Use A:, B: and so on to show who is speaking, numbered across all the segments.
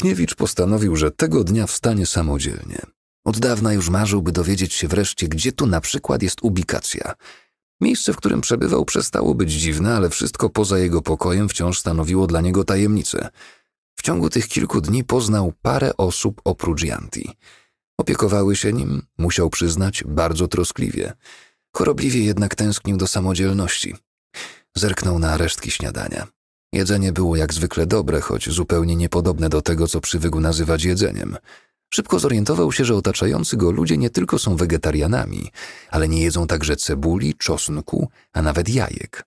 A: Kniewicz postanowił, że tego dnia wstanie samodzielnie. Od dawna już marzył, by dowiedzieć się wreszcie, gdzie tu na przykład jest ubikacja. Miejsce, w którym przebywał, przestało być dziwne, ale wszystko poza jego pokojem wciąż stanowiło dla niego tajemnicę. W ciągu tych kilku dni poznał parę osób oprócz Janti. Opiekowały się nim, musiał przyznać, bardzo troskliwie. Chorobliwie jednak tęsknił do samodzielności. Zerknął na resztki śniadania. Jedzenie było jak zwykle dobre, choć zupełnie niepodobne do tego, co przywykł nazywać jedzeniem. Szybko zorientował się, że otaczający go ludzie nie tylko są wegetarianami, ale nie jedzą także cebuli, czosnku, a nawet jajek.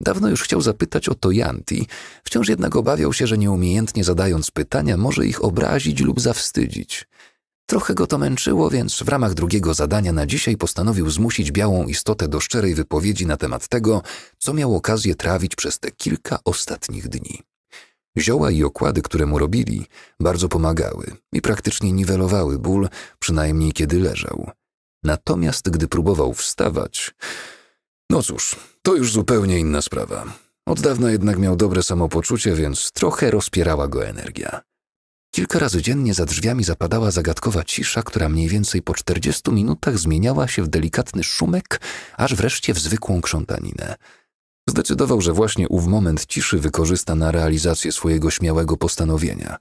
A: Dawno już chciał zapytać o Tojanti, wciąż jednak obawiał się, że nieumiejętnie zadając pytania może ich obrazić lub zawstydzić – Trochę go to męczyło, więc w ramach drugiego zadania na dzisiaj postanowił zmusić białą istotę do szczerej wypowiedzi na temat tego, co miał okazję trawić przez te kilka ostatnich dni. Zioła i okłady, które mu robili, bardzo pomagały i praktycznie niwelowały ból, przynajmniej kiedy leżał. Natomiast gdy próbował wstawać, no cóż, to już zupełnie inna sprawa. Od dawna jednak miał dobre samopoczucie, więc trochę rozpierała go energia. Kilka razy dziennie za drzwiami zapadała zagadkowa cisza, która mniej więcej po 40 minutach zmieniała się w delikatny szumek, aż wreszcie w zwykłą krzątaninę. Zdecydował, że właśnie ów moment ciszy wykorzysta na realizację swojego śmiałego postanowienia.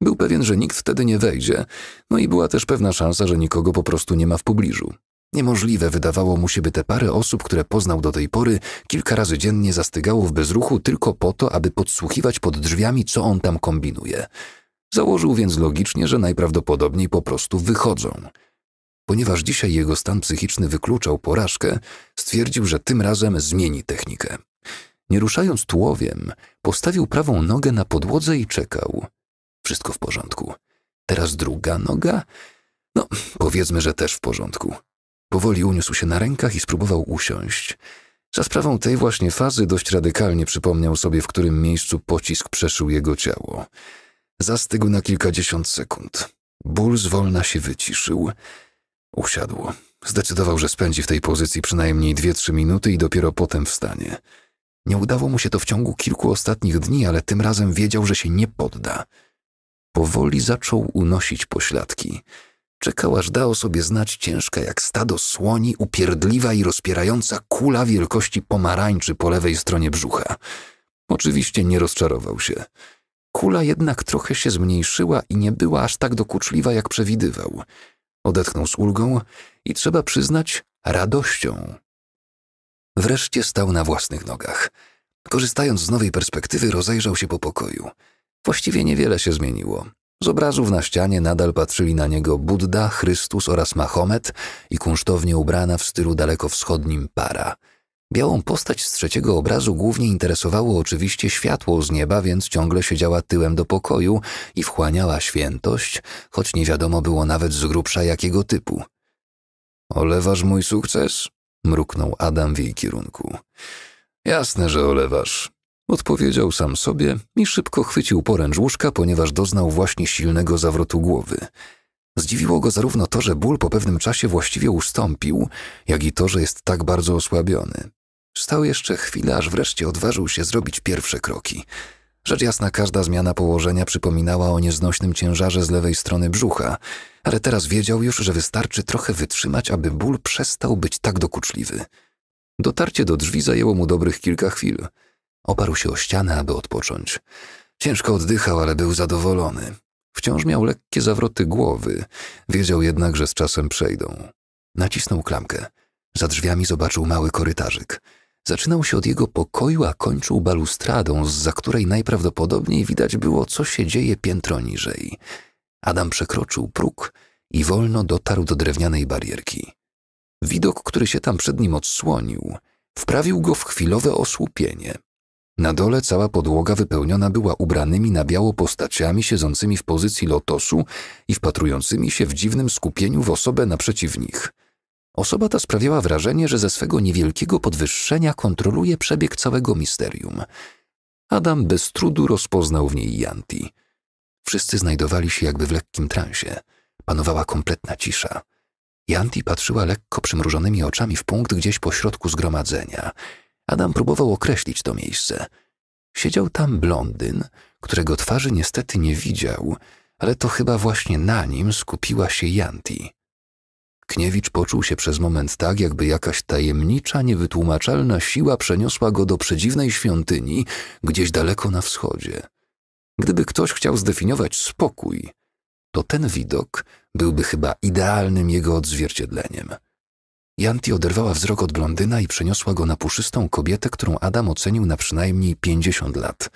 A: Był pewien, że nikt wtedy nie wejdzie, no i była też pewna szansa, że nikogo po prostu nie ma w pobliżu. Niemożliwe wydawało mu się, by te parę osób, które poznał do tej pory, kilka razy dziennie zastygało w bezruchu tylko po to, aby podsłuchiwać pod drzwiami, co on tam kombinuje. Założył więc logicznie, że najprawdopodobniej po prostu wychodzą. Ponieważ dzisiaj jego stan psychiczny wykluczał porażkę, stwierdził, że tym razem zmieni technikę. Nie ruszając tułowiem, postawił prawą nogę na podłodze i czekał. Wszystko w porządku. Teraz druga noga? No, powiedzmy, że też w porządku. Powoli uniósł się na rękach i spróbował usiąść. Za sprawą tej właśnie fazy dość radykalnie przypomniał sobie, w którym miejscu pocisk przeszył jego ciało. Zastygł na kilkadziesiąt sekund. Ból zwolna się wyciszył. Usiadł. Zdecydował, że spędzi w tej pozycji przynajmniej dwie-trzy minuty i dopiero potem wstanie. Nie udało mu się to w ciągu kilku ostatnich dni, ale tym razem wiedział, że się nie podda. Powoli zaczął unosić pośladki. Czekał, aż dał sobie znać ciężka jak stado słoni, upierdliwa i rozpierająca kula wielkości pomarańczy po lewej stronie brzucha. Oczywiście nie rozczarował się. Kula jednak trochę się zmniejszyła i nie była aż tak dokuczliwa, jak przewidywał. Odetchnął z ulgą i trzeba przyznać radością. Wreszcie stał na własnych nogach. Korzystając z nowej perspektywy, rozejrzał się po pokoju. Właściwie niewiele się zmieniło. Z obrazów na ścianie nadal patrzyli na niego Budda, Chrystus oraz Mahomet i kunsztownie ubrana w stylu dalekowschodnim para – Białą postać z trzeciego obrazu głównie interesowało oczywiście światło z nieba, więc ciągle siedziała tyłem do pokoju i wchłaniała świętość, choć nie wiadomo było nawet z grubsza jakiego typu. Olewasz mój sukces? mruknął Adam w jej kierunku. Jasne, że olewasz. Odpowiedział sam sobie i szybko chwycił poręcz łóżka, ponieważ doznał właśnie silnego zawrotu głowy. Zdziwiło go zarówno to, że ból po pewnym czasie właściwie ustąpił, jak i to, że jest tak bardzo osłabiony. Stał jeszcze chwilę, aż wreszcie odważył się zrobić pierwsze kroki. Rzecz jasna, każda zmiana położenia przypominała o nieznośnym ciężarze z lewej strony brzucha, ale teraz wiedział już, że wystarczy trochę wytrzymać, aby ból przestał być tak dokuczliwy. Dotarcie do drzwi zajęło mu dobrych kilka chwil. Oparł się o ścianę, aby odpocząć. Ciężko oddychał, ale był zadowolony. Wciąż miał lekkie zawroty głowy, wiedział jednak, że z czasem przejdą. Nacisnął klamkę. Za drzwiami zobaczył mały korytarzyk. Zaczynał się od jego pokoju, a kończył balustradą, za której najprawdopodobniej widać było, co się dzieje piętro niżej. Adam przekroczył próg i wolno dotarł do drewnianej barierki. Widok, który się tam przed nim odsłonił, wprawił go w chwilowe osłupienie. Na dole cała podłoga wypełniona była ubranymi na biało postaciami siedzącymi w pozycji lotosu i wpatrującymi się w dziwnym skupieniu w osobę naprzeciw nich. Osoba ta sprawiała wrażenie, że ze swego niewielkiego podwyższenia kontroluje przebieg całego misterium. Adam bez trudu rozpoznał w niej Janti. Wszyscy znajdowali się jakby w lekkim transie. Panowała kompletna cisza. Janti patrzyła lekko przymrużonymi oczami w punkt gdzieś po środku zgromadzenia – Adam próbował określić to miejsce. Siedział tam blondyn, którego twarzy niestety nie widział, ale to chyba właśnie na nim skupiła się Janti. Kniewicz poczuł się przez moment tak, jakby jakaś tajemnicza, niewytłumaczalna siła przeniosła go do przedziwnej świątyni, gdzieś daleko na wschodzie. Gdyby ktoś chciał zdefiniować spokój, to ten widok byłby chyba idealnym jego odzwierciedleniem. Janti oderwała wzrok od blondyna i przeniosła go na puszystą kobietę, którą Adam ocenił na przynajmniej 50 lat.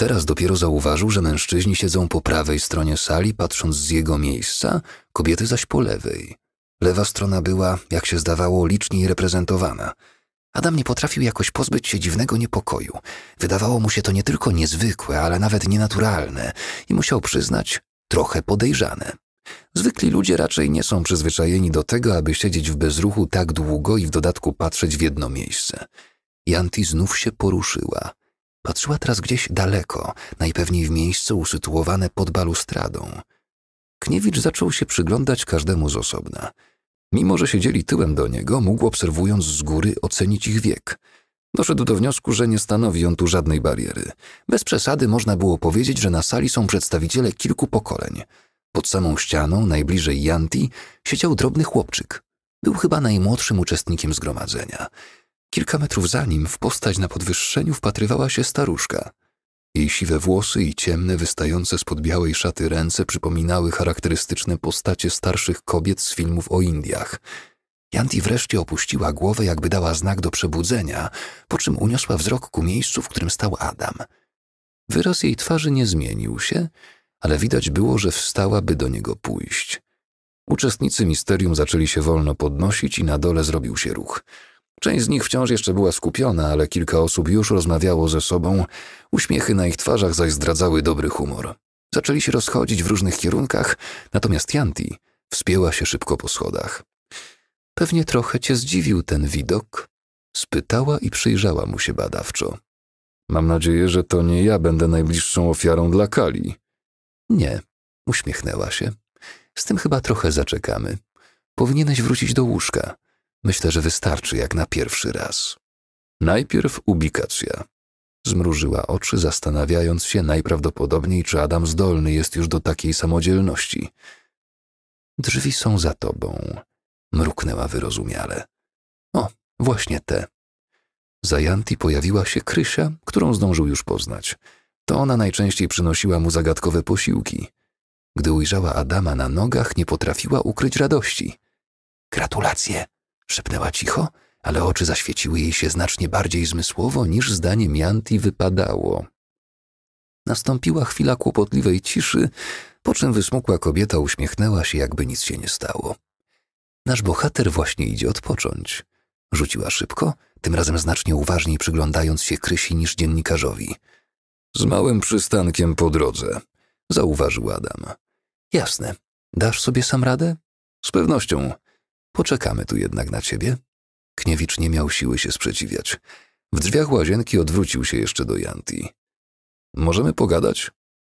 A: Teraz dopiero zauważył, że mężczyźni siedzą po prawej stronie sali, patrząc z jego miejsca, kobiety zaś po lewej. Lewa strona była, jak się zdawało, liczniej reprezentowana. Adam nie potrafił jakoś pozbyć się dziwnego niepokoju. Wydawało mu się to nie tylko niezwykłe, ale nawet nienaturalne i musiał przyznać, trochę podejrzane. Zwykli ludzie raczej nie są przyzwyczajeni do tego, aby siedzieć w bezruchu tak długo i w dodatku patrzeć w jedno miejsce. Janti znów się poruszyła. Patrzyła teraz gdzieś daleko, najpewniej w miejsce usytuowane pod balustradą. Kniewicz zaczął się przyglądać każdemu z osobna. Mimo, że siedzieli tyłem do niego, mógł obserwując z góry ocenić ich wiek. Doszedł do wniosku, że nie stanowi on tu żadnej bariery. Bez przesady można było powiedzieć, że na sali są przedstawiciele kilku pokoleń – pod samą ścianą, najbliżej Janti, siedział drobny chłopczyk. Był chyba najmłodszym uczestnikiem zgromadzenia. Kilka metrów za nim w postać na podwyższeniu wpatrywała się staruszka. Jej siwe włosy i ciemne, wystające spod białej szaty ręce przypominały charakterystyczne postacie starszych kobiet z filmów o Indiach. Janti wreszcie opuściła głowę, jakby dała znak do przebudzenia, po czym uniosła wzrok ku miejscu, w którym stał Adam. Wyraz jej twarzy nie zmienił się, ale widać było, że wstałaby do niego pójść. Uczestnicy misterium zaczęli się wolno podnosić i na dole zrobił się ruch. Część z nich wciąż jeszcze była skupiona, ale kilka osób już rozmawiało ze sobą, uśmiechy na ich twarzach zaś zdradzały dobry humor. Zaczęli się rozchodzić w różnych kierunkach, natomiast Janti wspięła się szybko po schodach. Pewnie trochę cię zdziwił ten widok? spytała i przyjrzała mu się badawczo. Mam nadzieję, że to nie ja będę najbliższą ofiarą dla Kali, nie, uśmiechnęła się. Z tym chyba trochę zaczekamy. Powinieneś wrócić do łóżka. Myślę, że wystarczy jak na pierwszy raz. Najpierw ubikacja. Zmrużyła oczy, zastanawiając się najprawdopodobniej, czy Adam zdolny jest już do takiej samodzielności. Drzwi są za tobą, mruknęła wyrozumiale. O, właśnie te. Za Janti pojawiła się Krysia, którą zdążył już poznać. To ona najczęściej przynosiła mu zagadkowe posiłki. Gdy ujrzała Adama na nogach, nie potrafiła ukryć radości. Gratulacje! szepnęła cicho, ale oczy zaświeciły jej się znacznie bardziej zmysłowo, niż zdanie Mianti wypadało. Nastąpiła chwila kłopotliwej ciszy, po czym wysmukła kobieta uśmiechnęła się, jakby nic się nie stało. Nasz bohater właśnie idzie odpocząć. Rzuciła szybko, tym razem znacznie uważniej przyglądając się Krysi niż dziennikarzowi – z małym przystankiem po drodze, zauważył Adam. Jasne. Dasz sobie sam radę? Z pewnością. Poczekamy tu jednak na ciebie. Kniewicz nie miał siły się sprzeciwiać. W drzwiach łazienki odwrócił się jeszcze do Janti. Możemy pogadać?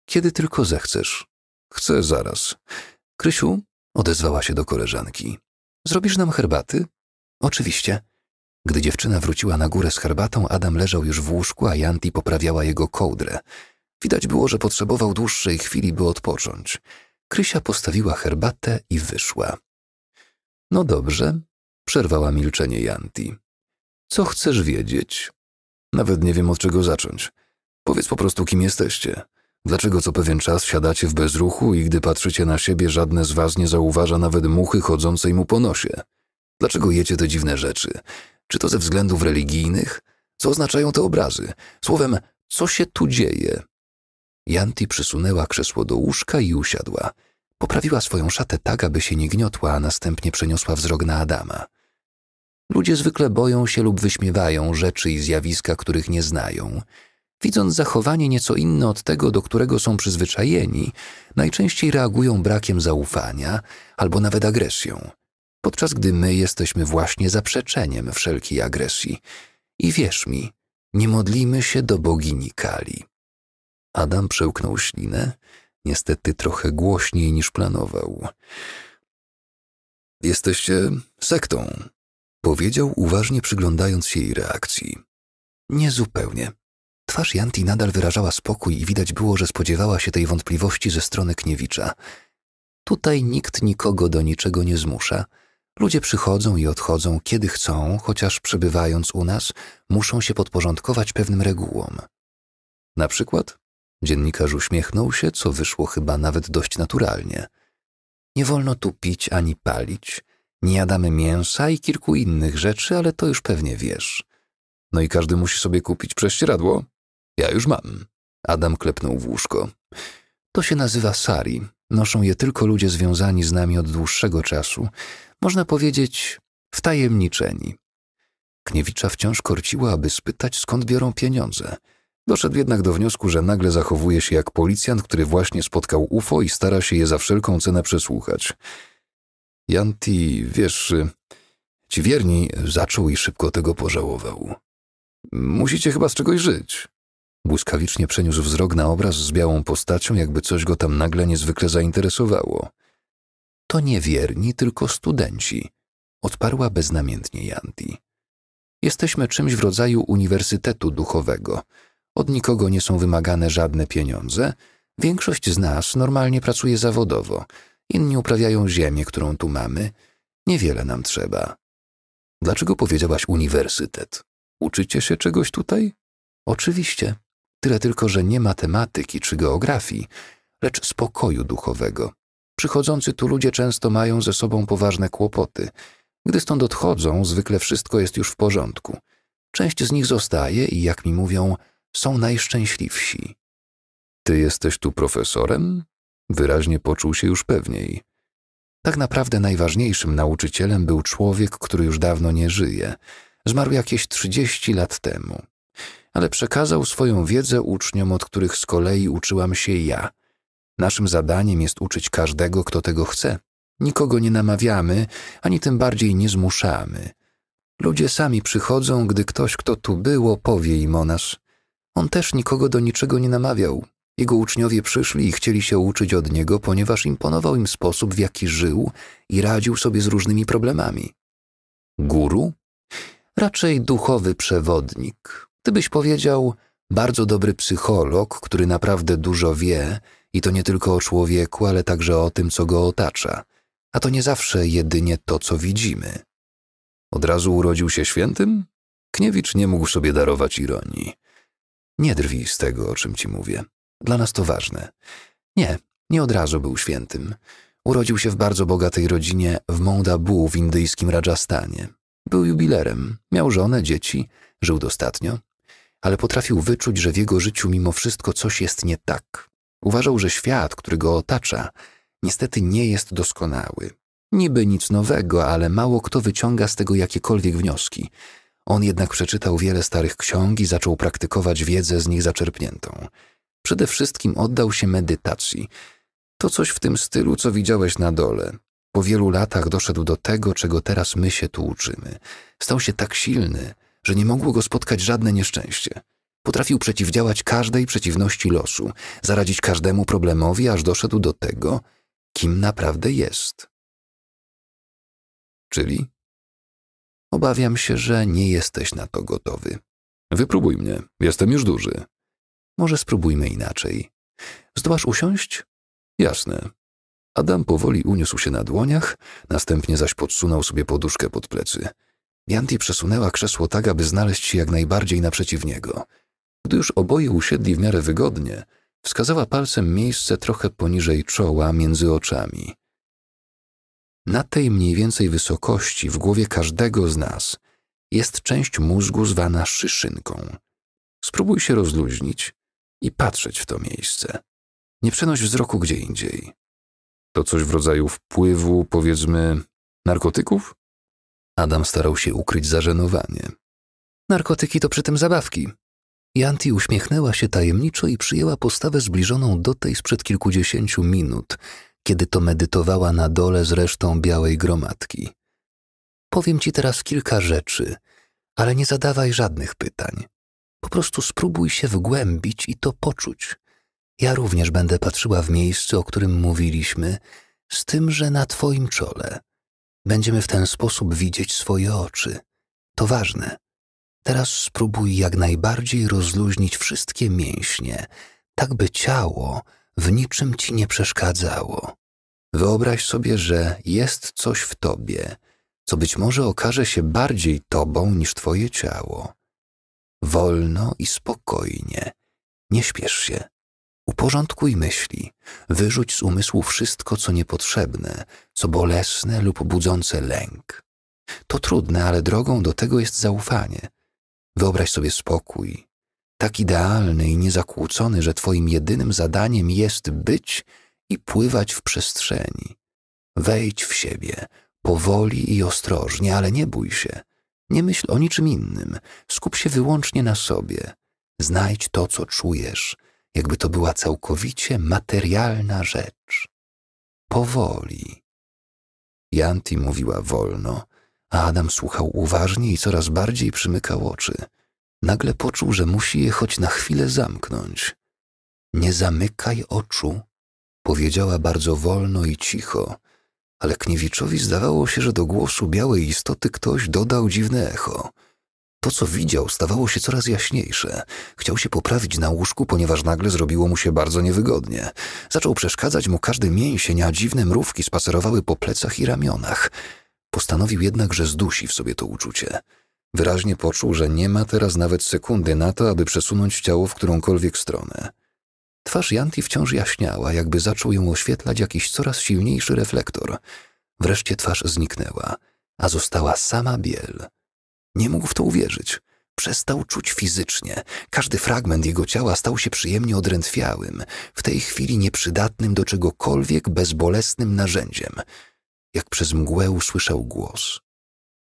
A: Kiedy tylko zechcesz. Chcę zaraz. Krysiu, odezwała się do koleżanki. Zrobisz nam herbaty? Oczywiście. Gdy dziewczyna wróciła na górę z herbatą, Adam leżał już w łóżku, a Janti poprawiała jego kołdrę. Widać było, że potrzebował dłuższej chwili, by odpocząć. Krysia postawiła herbatę i wyszła. No dobrze, przerwała milczenie Janti. Co chcesz wiedzieć? Nawet nie wiem od czego zacząć. Powiedz po prostu, kim jesteście. Dlaczego co pewien czas siadacie w bezruchu i gdy patrzycie na siebie, żadne z was nie zauważa nawet muchy chodzącej mu po nosie? Dlaczego jecie te dziwne rzeczy? Czy to ze względów religijnych? Co oznaczają te obrazy? Słowem, co się tu dzieje? Janti przysunęła krzesło do łóżka i usiadła. Poprawiła swoją szatę tak, aby się nie gniotła, a następnie przeniosła wzrok na Adama. Ludzie zwykle boją się lub wyśmiewają rzeczy i zjawiska, których nie znają. Widząc zachowanie nieco inne od tego, do którego są przyzwyczajeni, najczęściej reagują brakiem zaufania albo nawet agresją podczas gdy my jesteśmy właśnie zaprzeczeniem wszelkiej agresji. I wierz mi, nie modlimy się do bogini Kali. Adam przełknął ślinę, niestety trochę głośniej niż planował. Jesteście sektą, powiedział uważnie przyglądając się jej reakcji. Niezupełnie. Twarz Janti nadal wyrażała spokój i widać było, że spodziewała się tej wątpliwości ze strony Kniewicza. Tutaj nikt nikogo do niczego nie zmusza – Ludzie przychodzą i odchodzą, kiedy chcą, chociaż przebywając u nas, muszą się podporządkować pewnym regułom. Na przykład dziennikarz uśmiechnął się, co wyszło chyba nawet dość naturalnie. Nie wolno tu pić ani palić, nie jadamy mięsa i kilku innych rzeczy, ale to już pewnie wiesz. No i każdy musi sobie kupić prześcieradło? Ja już mam. Adam klepnął w łóżko. To się nazywa sari. Noszą je tylko ludzie związani z nami od dłuższego czasu można powiedzieć, wtajemniczeni. Kniewicza wciąż korciła, aby spytać, skąd biorą pieniądze. Doszedł jednak do wniosku, że nagle zachowuje się jak policjant, który właśnie spotkał UFO i stara się je za wszelką cenę przesłuchać. Janti, wiesz, ci wierni zaczął i szybko tego pożałował. Musicie chyba z czegoś żyć. Błyskawicznie przeniósł wzrok na obraz z białą postacią, jakby coś go tam nagle niezwykle zainteresowało. To nie wierni, tylko studenci, odparła beznamiętnie Janti. Jesteśmy czymś w rodzaju uniwersytetu duchowego. Od nikogo nie są wymagane żadne pieniądze. Większość z nas normalnie pracuje zawodowo, inni uprawiają ziemię, którą tu mamy. Niewiele nam trzeba. Dlaczego powiedziałaś uniwersytet? Uczycie się czegoś tutaj? Oczywiście. Tyle tylko, że nie matematyki czy geografii, lecz spokoju duchowego, Przychodzący tu ludzie często mają ze sobą poważne kłopoty. Gdy stąd odchodzą, zwykle wszystko jest już w porządku. Część z nich zostaje i, jak mi mówią, są najszczęśliwsi. Ty jesteś tu profesorem? Wyraźnie poczuł się już pewniej. Tak naprawdę najważniejszym nauczycielem był człowiek, który już dawno nie żyje. Zmarł jakieś 30 lat temu. Ale przekazał swoją wiedzę uczniom, od których z kolei uczyłam się ja. Naszym zadaniem jest uczyć każdego, kto tego chce. Nikogo nie namawiamy, ani tym bardziej nie zmuszamy. Ludzie sami przychodzą, gdy ktoś, kto tu było, powie im o nas. On też nikogo do niczego nie namawiał. Jego uczniowie przyszli i chcieli się uczyć od niego, ponieważ imponował im sposób, w jaki żył i radził sobie z różnymi problemami. Guru? Raczej duchowy przewodnik. Gdybyś powiedział, bardzo dobry psycholog, który naprawdę dużo wie, i to nie tylko o człowieku, ale także o tym, co go otacza, a to nie zawsze jedynie to, co widzimy. Od razu urodził się świętym? Kniewicz nie mógł sobie darować ironii. Nie drwij z tego, o czym ci mówię. Dla nas to ważne. Nie, nie od razu był świętym. Urodził się w bardzo bogatej rodzinie w Mondabu w indyjskim Rajastanie. Był jubilerem, miał żonę, dzieci, żył dostatnio, ale potrafił wyczuć, że w jego życiu mimo wszystko coś jest nie tak. Uważał, że świat, który go otacza, niestety nie jest doskonały. Niby nic nowego, ale mało kto wyciąga z tego jakiekolwiek wnioski. On jednak przeczytał wiele starych ksiąg i zaczął praktykować wiedzę z nich zaczerpniętą. Przede wszystkim oddał się medytacji. To coś w tym stylu, co widziałeś na dole. Po wielu latach doszedł do tego, czego teraz my się tu uczymy. Stał się tak silny, że nie mogło go spotkać żadne nieszczęście. Potrafił przeciwdziałać każdej przeciwności losu, zaradzić każdemu problemowi, aż doszedł do tego, kim naprawdę jest. Czyli? Obawiam się, że nie jesteś na to gotowy. Wypróbuj mnie, jestem już duży. Może spróbujmy inaczej. Zdołasz usiąść? Jasne. Adam powoli uniósł się na dłoniach, następnie zaś podsunął sobie poduszkę pod plecy. Janti przesunęła krzesło tak, aby znaleźć się jak najbardziej naprzeciw niego. Gdy już oboje usiedli w miarę wygodnie, wskazała palcem miejsce trochę poniżej czoła, między oczami. Na tej mniej więcej wysokości w głowie każdego z nas jest część mózgu zwana szyszynką. Spróbuj się rozluźnić i patrzeć w to miejsce. Nie przenoś wzroku gdzie indziej. To coś w rodzaju wpływu, powiedzmy, narkotyków? Adam starał się ukryć zażenowanie. Narkotyki to przy tym zabawki, Janti uśmiechnęła się tajemniczo i przyjęła postawę zbliżoną do tej sprzed kilkudziesięciu minut, kiedy to medytowała na dole z resztą białej gromadki. Powiem ci teraz kilka rzeczy, ale nie zadawaj żadnych pytań. Po prostu spróbuj się wgłębić i to poczuć. Ja również będę patrzyła w miejsce, o którym mówiliśmy, z tym, że na twoim czole. Będziemy w ten sposób widzieć swoje oczy. To ważne. Teraz spróbuj jak najbardziej rozluźnić wszystkie mięśnie, tak by ciało w niczym ci nie przeszkadzało. Wyobraź sobie, że jest coś w tobie, co być może okaże się bardziej tobą niż twoje ciało. Wolno i spokojnie, nie śpiesz się. Uporządkuj myśli, wyrzuć z umysłu wszystko, co niepotrzebne, co bolesne lub budzące lęk. To trudne, ale drogą do tego jest zaufanie – Wyobraź sobie spokój, tak idealny i niezakłócony, że Twoim jedynym zadaniem jest być i pływać w przestrzeni. Wejdź w siebie, powoli i ostrożnie, ale nie bój się. Nie myśl o niczym innym, skup się wyłącznie na sobie. Znajdź to, co czujesz, jakby to była całkowicie materialna rzecz. Powoli. Janti mówiła wolno, a Adam słuchał uważnie i coraz bardziej przymykał oczy. Nagle poczuł, że musi je choć na chwilę zamknąć. Nie zamykaj oczu, powiedziała bardzo wolno i cicho, ale Kniewiczowi zdawało się, że do głosu białej istoty ktoś dodał dziwne echo. To, co widział, stawało się coraz jaśniejsze. Chciał się poprawić na łóżku, ponieważ nagle zrobiło mu się bardzo niewygodnie. Zaczął przeszkadzać mu każdy mięsień, a dziwne mrówki spacerowały po plecach i ramionach. Postanowił jednak, że zdusi w sobie to uczucie. Wyraźnie poczuł, że nie ma teraz nawet sekundy na to, aby przesunąć ciało w którąkolwiek stronę. Twarz Janti wciąż jaśniała, jakby zaczął ją oświetlać jakiś coraz silniejszy reflektor. Wreszcie twarz zniknęła, a została sama biel. Nie mógł w to uwierzyć. Przestał czuć fizycznie. Każdy fragment jego ciała stał się przyjemnie odrętwiałym, w tej chwili nieprzydatnym do czegokolwiek bezbolesnym narzędziem – jak przez mgłę usłyszał głos.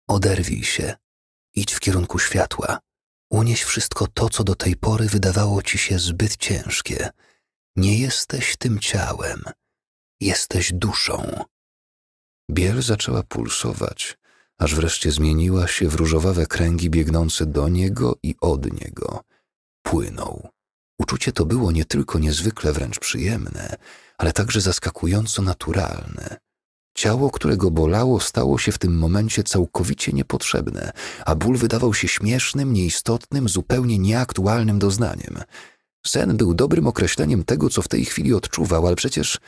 A: Oderwij się, idź w kierunku światła, unieś wszystko to, co do tej pory wydawało ci się zbyt ciężkie. Nie jesteś tym ciałem, jesteś duszą. Biel zaczęła pulsować, aż wreszcie zmieniła się w różowawe kręgi biegnące do niego i od niego. Płynął. Uczucie to było nie tylko niezwykle wręcz przyjemne, ale także zaskakująco naturalne. Ciało, którego bolało, stało się w tym momencie całkowicie niepotrzebne, a ból wydawał się śmiesznym, nieistotnym, zupełnie nieaktualnym doznaniem. Sen był dobrym określeniem tego, co w tej chwili odczuwał, ale przecież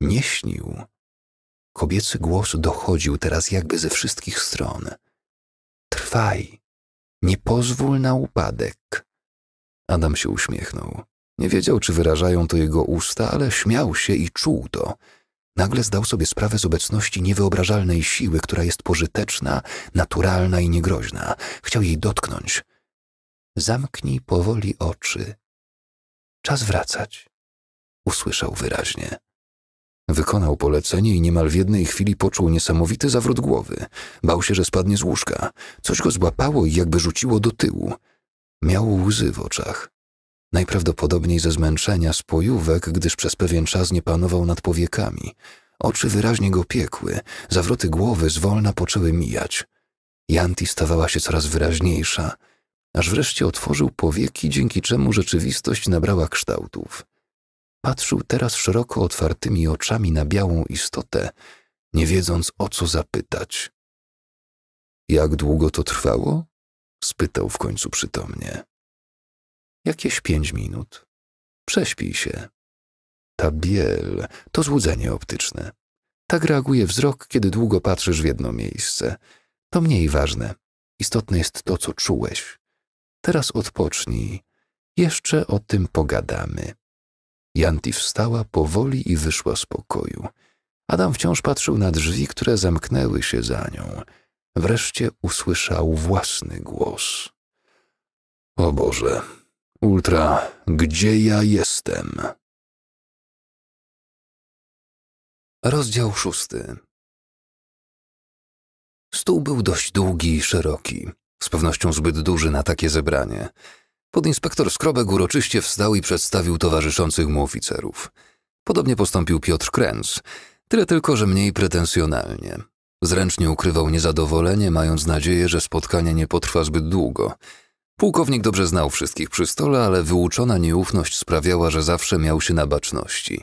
A: nie śnił. Kobiecy głos dochodził teraz jakby ze wszystkich stron. Trwaj, nie pozwól na upadek. Adam się uśmiechnął. Nie wiedział, czy wyrażają to jego usta, ale śmiał się i czuł to. Nagle zdał sobie sprawę z obecności niewyobrażalnej siły, która jest pożyteczna, naturalna i niegroźna. Chciał jej dotknąć. Zamknij powoli oczy. Czas wracać. Usłyszał wyraźnie. Wykonał polecenie i niemal w jednej chwili poczuł niesamowity zawrót głowy. Bał się, że spadnie z łóżka. Coś go złapało i jakby rzuciło do tyłu. Miał łzy w oczach najprawdopodobniej ze zmęczenia z gdyż przez pewien czas nie panował nad powiekami. Oczy wyraźnie go piekły, zawroty głowy zwolna poczęły mijać. Janti stawała się coraz wyraźniejsza, aż wreszcie otworzył powieki, dzięki czemu rzeczywistość nabrała kształtów. Patrzył teraz szeroko otwartymi oczami na białą istotę, nie wiedząc o co zapytać. Jak długo to trwało? spytał w końcu przytomnie. Jakieś pięć minut. Prześpij się. Ta biel to złudzenie optyczne. Tak reaguje wzrok, kiedy długo patrzysz w jedno miejsce. To mniej ważne. Istotne jest to, co czułeś. Teraz odpocznij. Jeszcze o tym pogadamy. Janti wstała powoli i wyszła z pokoju. Adam wciąż patrzył na drzwi, które zamknęły się za nią. Wreszcie usłyszał własny głos. O Boże, Ultra, gdzie ja jestem? Rozdział szósty. Stół był dość długi i szeroki, z pewnością zbyt duży na takie zebranie. Podinspektor Skrobek uroczyście wstał i przedstawił towarzyszących mu oficerów. Podobnie postąpił Piotr Kręc, tyle tylko, że mniej pretensjonalnie. Zręcznie ukrywał niezadowolenie, mając nadzieję, że spotkanie nie potrwa zbyt długo – Pułkownik dobrze znał wszystkich przy stole, ale wyuczona nieufność sprawiała, że zawsze miał się na baczności.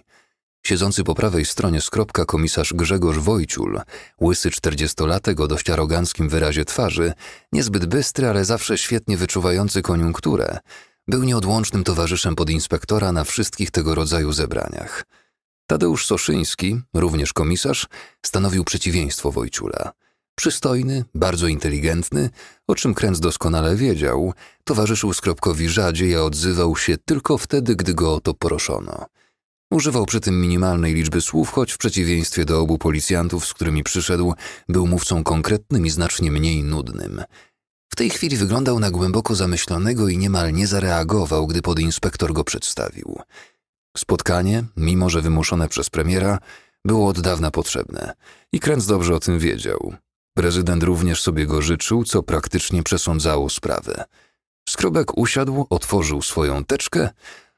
A: Siedzący po prawej stronie skropka komisarz Grzegorz Wojciul, łysy czterdziestolatek o dość aroganckim wyrazie twarzy, niezbyt bystry, ale zawsze świetnie wyczuwający koniunkturę, był nieodłącznym towarzyszem podinspektora na wszystkich tego rodzaju zebraniach. Tadeusz Soszyński, również komisarz, stanowił przeciwieństwo Wojciula. Przystojny, bardzo inteligentny, o czym Kręc doskonale wiedział, towarzyszył Skropkowi rzadziej, a odzywał się tylko wtedy, gdy go o to proszono. Używał przy tym minimalnej liczby słów, choć w przeciwieństwie do obu policjantów, z którymi przyszedł, był mówcą konkretnym i znacznie mniej nudnym. W tej chwili wyglądał na głęboko zamyślonego i niemal nie zareagował, gdy podinspektor go przedstawił. Spotkanie, mimo że wymuszone przez premiera, było od dawna potrzebne i Kręc dobrze o tym wiedział. Prezydent również sobie go życzył, co praktycznie przesądzało sprawę. Skrobek usiadł, otworzył swoją teczkę,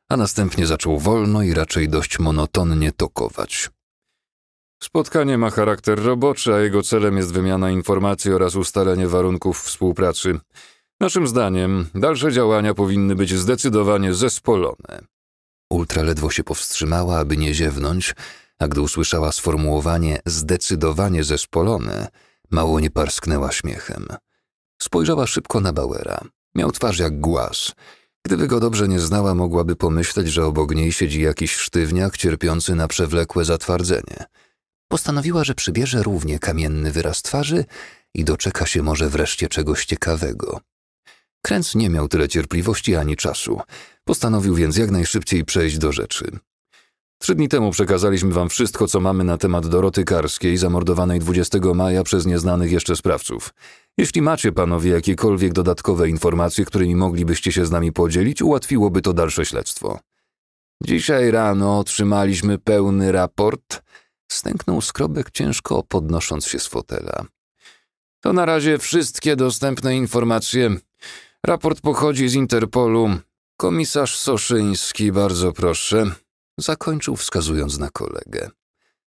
A: a następnie zaczął wolno i raczej dość monotonnie tokować. Spotkanie ma charakter roboczy, a jego celem jest wymiana informacji oraz ustalenie warunków współpracy. Naszym zdaniem dalsze działania powinny być zdecydowanie zespolone. Ultra ledwo się powstrzymała, aby nie ziewnąć, a gdy usłyszała sformułowanie zdecydowanie zespolone – Mało nie parsknęła śmiechem. Spojrzała szybko na Bauera. Miał twarz jak głaz. Gdyby go dobrze nie znała, mogłaby pomyśleć, że obok niej siedzi jakiś sztywniak cierpiący na przewlekłe zatwardzenie. Postanowiła, że przybierze równie kamienny wyraz twarzy i doczeka się może wreszcie czegoś ciekawego. Kręc nie miał tyle cierpliwości ani czasu. Postanowił więc jak najszybciej przejść do rzeczy. Trzy dni temu przekazaliśmy wam wszystko, co mamy na temat Doroty Karskiej, zamordowanej 20 maja przez nieznanych jeszcze sprawców. Jeśli macie, panowie, jakiekolwiek dodatkowe informacje, którymi moglibyście się z nami podzielić, ułatwiłoby to dalsze śledztwo. Dzisiaj rano otrzymaliśmy pełny raport. Stęknął skrobek ciężko, podnosząc się z fotela. To na razie wszystkie dostępne informacje. Raport pochodzi z Interpolu. Komisarz Soszyński, bardzo proszę. Zakończył wskazując na kolegę.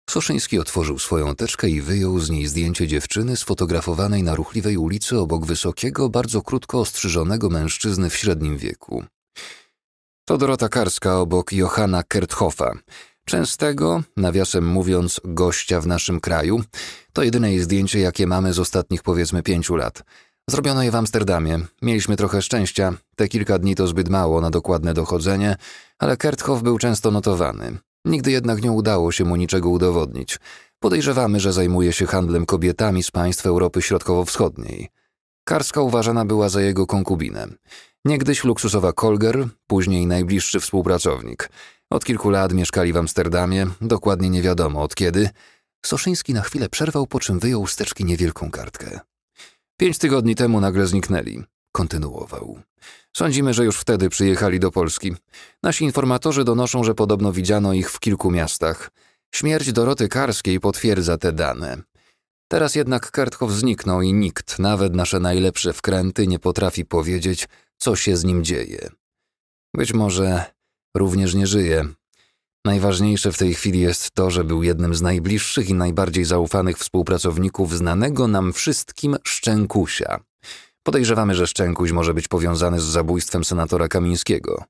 A: Soszyński otworzył swoją teczkę i wyjął z niej zdjęcie dziewczyny sfotografowanej na ruchliwej ulicy obok wysokiego, bardzo krótko ostrzyżonego mężczyzny w średnim wieku. To Dorota Karska obok Johanna Kerthoffa, częstego, nawiasem mówiąc, gościa w naszym kraju. To jedyne jej zdjęcie, jakie mamy z ostatnich powiedzmy pięciu lat. Zrobiono je w Amsterdamie. Mieliśmy trochę szczęścia. Te kilka dni to zbyt mało na dokładne dochodzenie, ale Kerthoff był często notowany. Nigdy jednak nie udało się mu niczego udowodnić. Podejrzewamy, że zajmuje się handlem kobietami z państw Europy Środkowo-Wschodniej. Karska uważana była za jego konkubinę. Niegdyś luksusowa Kolger, później najbliższy współpracownik. Od kilku lat mieszkali w Amsterdamie, dokładnie nie wiadomo od kiedy. Soszyński na chwilę przerwał, po czym wyjął z teczki niewielką kartkę. Pięć tygodni temu nagle zniknęli kontynuował. Sądzimy, że już wtedy przyjechali do Polski. Nasi informatorzy donoszą, że podobno widziano ich w kilku miastach. Śmierć Doroty Karskiej potwierdza te dane. Teraz jednak Kertchow zniknął i nikt, nawet nasze najlepsze wkręty, nie potrafi powiedzieć, co się z nim dzieje. Być może również nie żyje. Najważniejsze w tej chwili jest to, że był jednym z najbliższych i najbardziej zaufanych współpracowników znanego nam wszystkim Szczękusia. Podejrzewamy, że Szczękuś może być powiązany z zabójstwem senatora Kamińskiego.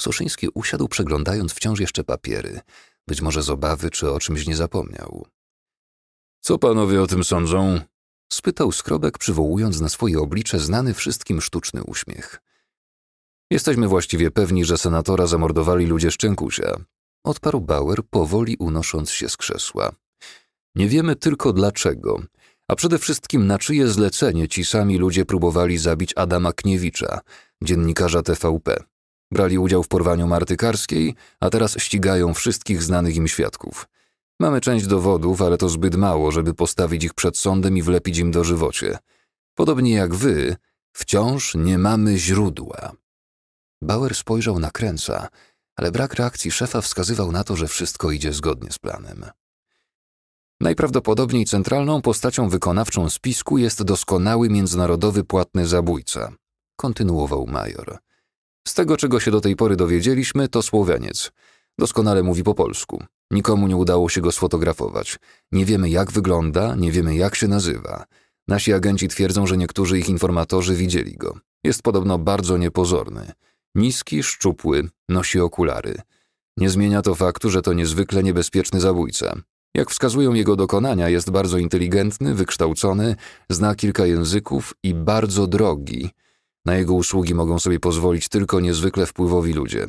A: Suszyński usiadł, przeglądając wciąż jeszcze papiery, być może z obawy, czy o czymś nie zapomniał. Co panowie o tym sądzą? spytał Skrobek, przywołując na swoje oblicze znany wszystkim sztuczny uśmiech. Jesteśmy właściwie pewni, że senatora zamordowali ludzie Szczękusia, odparł Bauer, powoli unosząc się z krzesła. Nie wiemy tylko dlaczego. A przede wszystkim na czyje zlecenie ci sami ludzie próbowali zabić Adama Kniewicza, dziennikarza TVP. Brali udział w porwaniu Marty Karskiej, a teraz ścigają wszystkich znanych im świadków. Mamy część dowodów, ale to zbyt mało, żeby postawić ich przed sądem i wlepić im do żywocie. Podobnie jak wy, wciąż nie mamy źródła. Bauer spojrzał na Kręca, ale brak reakcji szefa wskazywał na to, że wszystko idzie zgodnie z planem. Najprawdopodobniej centralną postacią wykonawczą spisku jest doskonały międzynarodowy płatny zabójca, kontynuował major. Z tego, czego się do tej pory dowiedzieliśmy, to Słoweniec. Doskonale mówi po polsku. Nikomu nie udało się go sfotografować. Nie wiemy, jak wygląda, nie wiemy, jak się nazywa. Nasi agenci twierdzą, że niektórzy ich informatorzy widzieli go. Jest podobno bardzo niepozorny. Niski, szczupły, nosi okulary. Nie zmienia to faktu, że to niezwykle niebezpieczny zabójca. Jak wskazują jego dokonania, jest bardzo inteligentny, wykształcony, zna kilka języków i bardzo drogi. Na jego usługi mogą sobie pozwolić tylko niezwykle wpływowi ludzie.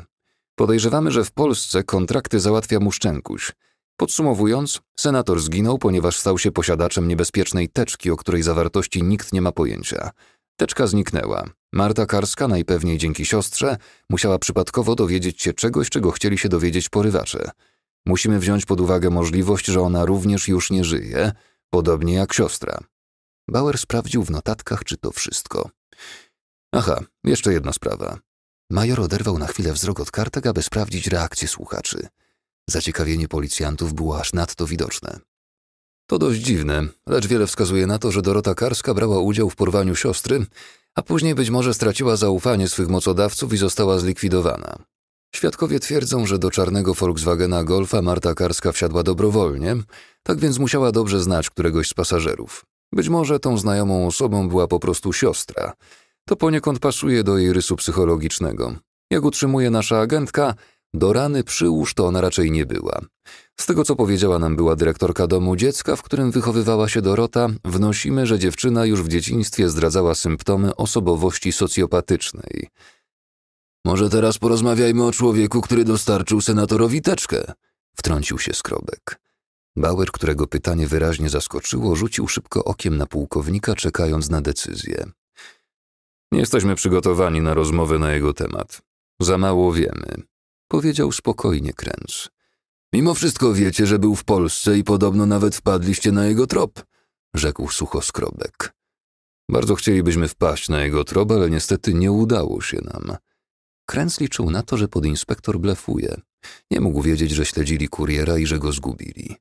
A: Podejrzewamy, że w Polsce kontrakty załatwia mu Szczękuś. Podsumowując, senator zginął, ponieważ stał się posiadaczem niebezpiecznej teczki, o której zawartości nikt nie ma pojęcia. Teczka zniknęła. Marta Karska, najpewniej dzięki siostrze, musiała przypadkowo dowiedzieć się czegoś, czego chcieli się dowiedzieć porywacze. Musimy wziąć pod uwagę możliwość, że ona również już nie żyje, podobnie jak siostra. Bauer sprawdził w notatkach, czy to wszystko. Aha, jeszcze jedna sprawa. Major oderwał na chwilę wzrok od kartek, aby sprawdzić reakcję słuchaczy. Zaciekawienie policjantów było aż nadto widoczne. To dość dziwne, lecz wiele wskazuje na to, że Dorota Karska brała udział w porwaniu siostry, a później być może straciła zaufanie swych mocodawców i została zlikwidowana. Świadkowie twierdzą, że do czarnego Volkswagena Golfa Marta Karska wsiadła dobrowolnie, tak więc musiała dobrze znać któregoś z pasażerów. Być może tą znajomą osobą była po prostu siostra. To poniekąd pasuje do jej rysu psychologicznego. Jak utrzymuje nasza agentka, do rany przyłóż to ona raczej nie była. Z tego co powiedziała nam była dyrektorka domu dziecka, w którym wychowywała się Dorota, wnosimy, że dziewczyna już w dzieciństwie zdradzała symptomy osobowości socjopatycznej. Może teraz porozmawiajmy o człowieku, który dostarczył senatorowi teczkę, wtrącił się Skrobek. Bauer, którego pytanie wyraźnie zaskoczyło, rzucił szybko okiem na pułkownika, czekając na decyzję. Nie jesteśmy przygotowani na rozmowę na jego temat. Za mało wiemy, powiedział spokojnie Kręc. Mimo wszystko wiecie, że był w Polsce i podobno nawet wpadliście na jego trop, rzekł sucho Skrobek. Bardzo chcielibyśmy wpaść na jego trop, ale niestety nie udało się nam. Kręc liczył na to, że podinspektor blefuje. Nie mógł wiedzieć, że śledzili kuriera i że go zgubili.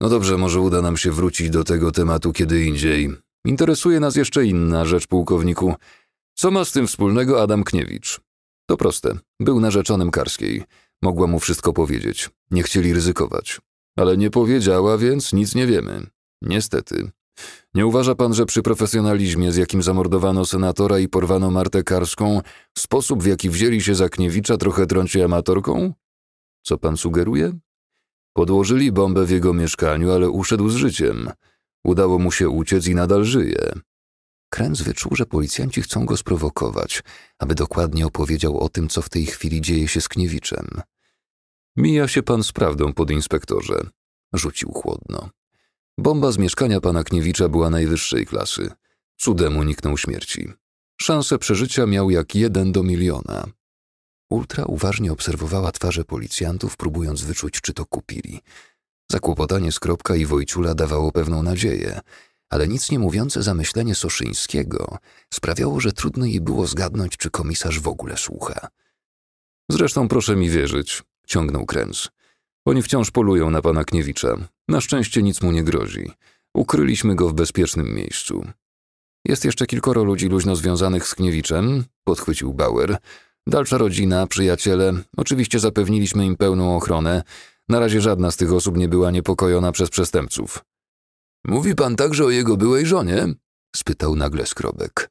A: No dobrze, może uda nam się wrócić do tego tematu kiedy indziej. Interesuje nas jeszcze inna rzecz, pułkowniku. Co ma z tym wspólnego Adam Kniewicz? To proste. Był narzeczonym Karskiej. Mogła mu wszystko powiedzieć. Nie chcieli ryzykować. Ale nie powiedziała, więc nic nie wiemy. Niestety. Nie uważa pan, że przy profesjonalizmie, z jakim zamordowano senatora i porwano Martę Karską, sposób, w jaki wzięli się za Kniewicza, trochę trąci amatorką? Co pan sugeruje? Podłożyli bombę w jego mieszkaniu, ale uszedł z życiem. Udało mu się uciec i nadal żyje. Kręc wyczuł, że policjanci chcą go sprowokować, aby dokładnie opowiedział o tym, co w tej chwili dzieje się z Kniewiczem. Mija się pan z prawdą, podinspektorze, rzucił chłodno. Bomba z mieszkania pana Kniewicza była najwyższej klasy. Cudem uniknął śmierci. Szanse przeżycia miał jak jeden do miliona. Ultra uważnie obserwowała twarze policjantów, próbując wyczuć, czy to kupili. Zakłopotanie Skropka i Wojciula dawało pewną nadzieję, ale nic nie mówiące zamyślenie Soszyńskiego sprawiało, że trudno jej było zgadnąć, czy komisarz w ogóle słucha. Zresztą proszę mi wierzyć, ciągnął Kręc. Oni wciąż polują na pana Kniewicza. Na szczęście nic mu nie grozi. Ukryliśmy go w bezpiecznym miejscu. Jest jeszcze kilkoro ludzi luźno związanych z Kniewiczem, podchwycił Bauer. Dalsza rodzina, przyjaciele. Oczywiście zapewniliśmy im pełną ochronę. Na razie żadna z tych osób nie była niepokojona przez przestępców. Mówi pan także o jego byłej żonie? spytał nagle skrobek.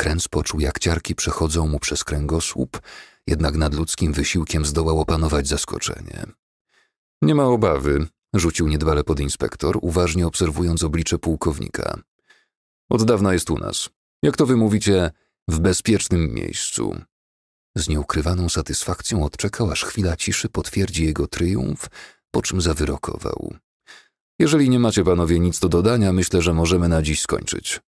A: Kręc poczuł, jak ciarki przechodzą mu przez kręgosłup, jednak nad ludzkim wysiłkiem zdołał opanować zaskoczenie. Nie ma obawy, rzucił niedbale podinspektor, uważnie obserwując oblicze pułkownika. Od dawna jest u nas. Jak to wy mówicie, w bezpiecznym miejscu. Z nieukrywaną satysfakcją odczekał, aż chwila ciszy potwierdzi jego triumf, po czym zawyrokował. Jeżeli nie macie panowie nic do dodania, myślę, że możemy na dziś skończyć.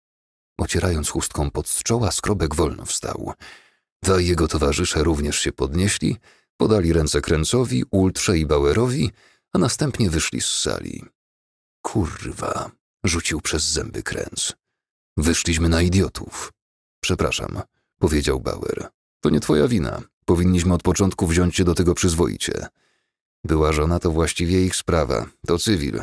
A: Ocierając chustką pod z czoła, skrobek wolno wstał. Dwa jego towarzysze również się podnieśli, Podali ręce Kręcowi, Ultrze i Bauerowi, a następnie wyszli z sali. Kurwa, rzucił przez zęby Kręc. Wyszliśmy na idiotów. Przepraszam, powiedział Bauer. To nie twoja wina. Powinniśmy od początku wziąć się do tego przyzwoicie. Była żona to właściwie ich sprawa. To cywil.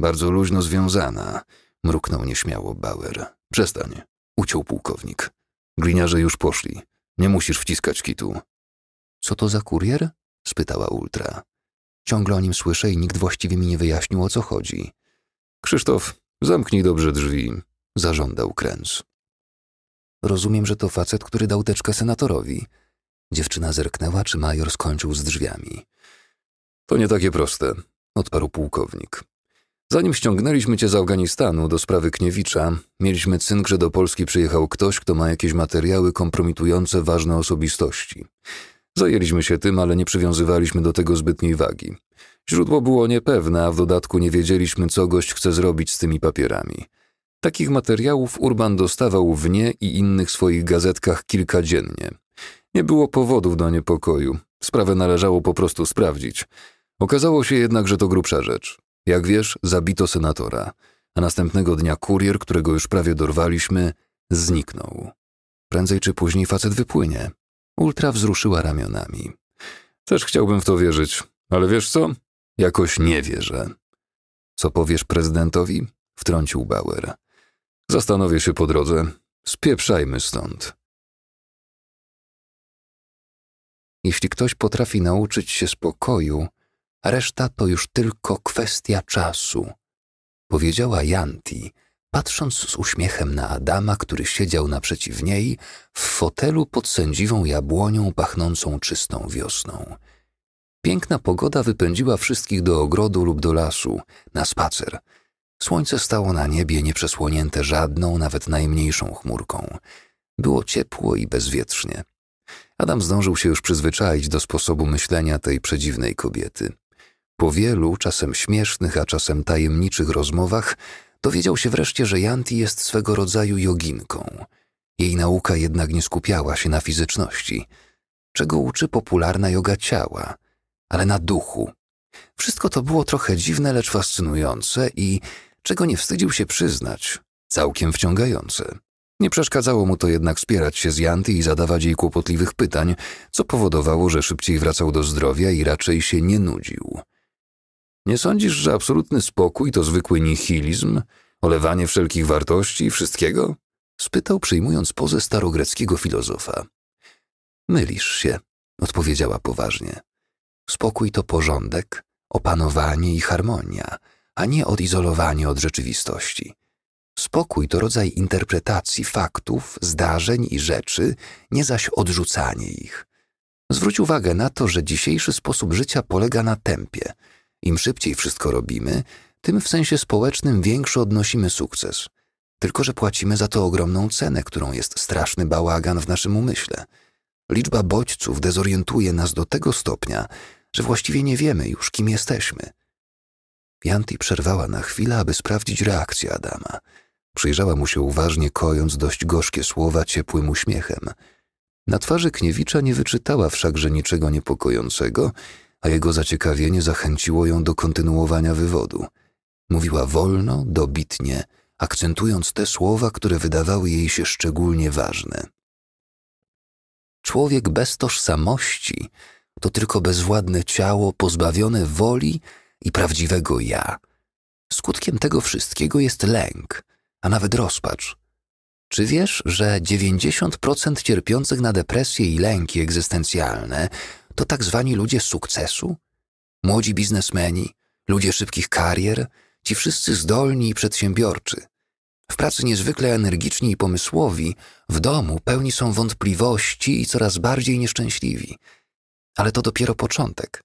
A: Bardzo luźno związana. Mruknął nieśmiało Bauer. Przestań. Uciął pułkownik. Gliniarze już poszli. Nie musisz wciskać kitu. Co to za kurier? spytała Ultra. Ciągle o nim słyszę i nikt właściwie mi nie wyjaśnił, o co chodzi. Krzysztof, zamknij dobrze drzwi, zażądał Kręc. Rozumiem, że to facet, który dał teczkę senatorowi. Dziewczyna zerknęła, czy major skończył z drzwiami. To nie takie proste, odparł pułkownik. Zanim ściągnęliśmy cię z Afganistanu do sprawy Kniewicza, mieliśmy cynk, że do Polski przyjechał ktoś, kto ma jakieś materiały kompromitujące ważne osobistości. Zajęliśmy się tym, ale nie przywiązywaliśmy do tego zbytniej wagi. Źródło było niepewne, a w dodatku nie wiedzieliśmy, co gość chce zrobić z tymi papierami. Takich materiałów Urban dostawał w nie i innych swoich gazetkach kilka dziennie. Nie było powodów do niepokoju. Sprawę należało po prostu sprawdzić. Okazało się jednak, że to grubsza rzecz. Jak wiesz, zabito senatora, a następnego dnia kurier, którego już prawie dorwaliśmy, zniknął. Prędzej czy później facet wypłynie. Ultra wzruszyła ramionami. Też chciałbym w to wierzyć, ale wiesz co? Jakoś nie wierzę. Co powiesz prezydentowi? Wtrącił Bauer. Zastanowię się po drodze. Spieprzajmy stąd. Jeśli ktoś potrafi nauczyć się spokoju, reszta to już tylko kwestia czasu, powiedziała Janti, patrząc z uśmiechem na Adama, który siedział naprzeciw niej w fotelu pod sędziwą jabłonią pachnącą czystą wiosną. Piękna pogoda wypędziła wszystkich do ogrodu lub do lasu, na spacer. Słońce stało na niebie nieprzesłonięte żadną, nawet najmniejszą chmurką. Było ciepło i bezwietrznie. Adam zdążył się już przyzwyczaić do sposobu myślenia tej przedziwnej kobiety. Po wielu, czasem śmiesznych, a czasem tajemniczych rozmowach, Dowiedział się wreszcie, że Janti jest swego rodzaju joginką. Jej nauka jednak nie skupiała się na fizyczności, czego uczy popularna joga ciała, ale na duchu. Wszystko to było trochę dziwne, lecz fascynujące i, czego nie wstydził się przyznać, całkiem wciągające. Nie przeszkadzało mu to jednak spierać się z Janty i zadawać jej kłopotliwych pytań, co powodowało, że szybciej wracał do zdrowia i raczej się nie nudził. Nie sądzisz, że absolutny spokój to zwykły nihilizm, olewanie wszelkich wartości i wszystkiego? spytał, przyjmując pozę starogreckiego filozofa. Mylisz się, odpowiedziała poważnie. Spokój to porządek, opanowanie i harmonia, a nie odizolowanie od rzeczywistości. Spokój to rodzaj interpretacji faktów, zdarzeń i rzeczy, nie zaś odrzucanie ich. Zwróć uwagę na to, że dzisiejszy sposób życia polega na tempie – im szybciej wszystko robimy, tym w sensie społecznym większy odnosimy sukces. Tylko, że płacimy za to ogromną cenę, którą jest straszny bałagan w naszym umyśle. Liczba bodźców dezorientuje nas do tego stopnia, że właściwie nie wiemy już, kim jesteśmy. Janti przerwała na chwilę, aby sprawdzić reakcję Adama. Przyjrzała mu się uważnie, kojąc dość gorzkie słowa ciepłym uśmiechem. Na twarzy Kniewicza nie wyczytała wszakże niczego niepokojącego a jego zaciekawienie zachęciło ją do kontynuowania wywodu. Mówiła wolno, dobitnie, akcentując te słowa, które wydawały jej się szczególnie ważne. Człowiek bez tożsamości to tylko bezwładne ciało pozbawione woli i prawdziwego ja. Skutkiem tego wszystkiego jest lęk, a nawet rozpacz. Czy wiesz, że 90% cierpiących na depresję i lęki egzystencjalne to tak zwani ludzie sukcesu? Młodzi biznesmeni, ludzie szybkich karier, ci wszyscy zdolni i przedsiębiorczy. W pracy niezwykle energiczni i pomysłowi, w domu pełni są wątpliwości i coraz bardziej nieszczęśliwi. Ale to dopiero początek.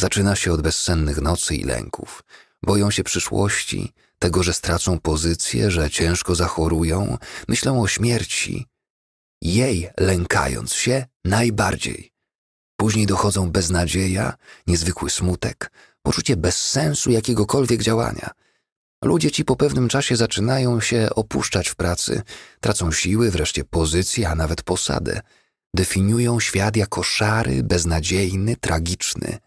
A: Zaczyna się od bezsennych nocy i lęków. Boją się przyszłości, tego, że stracą pozycję, że ciężko zachorują, myślą o śmierci. Jej lękając się najbardziej. Później dochodzą beznadzieja, niezwykły smutek, poczucie bezsensu jakiegokolwiek działania. Ludzie ci po pewnym czasie zaczynają się opuszczać w pracy, tracą siły, wreszcie pozycję, a nawet posadę. Definiują świat jako szary, beznadziejny, tragiczny.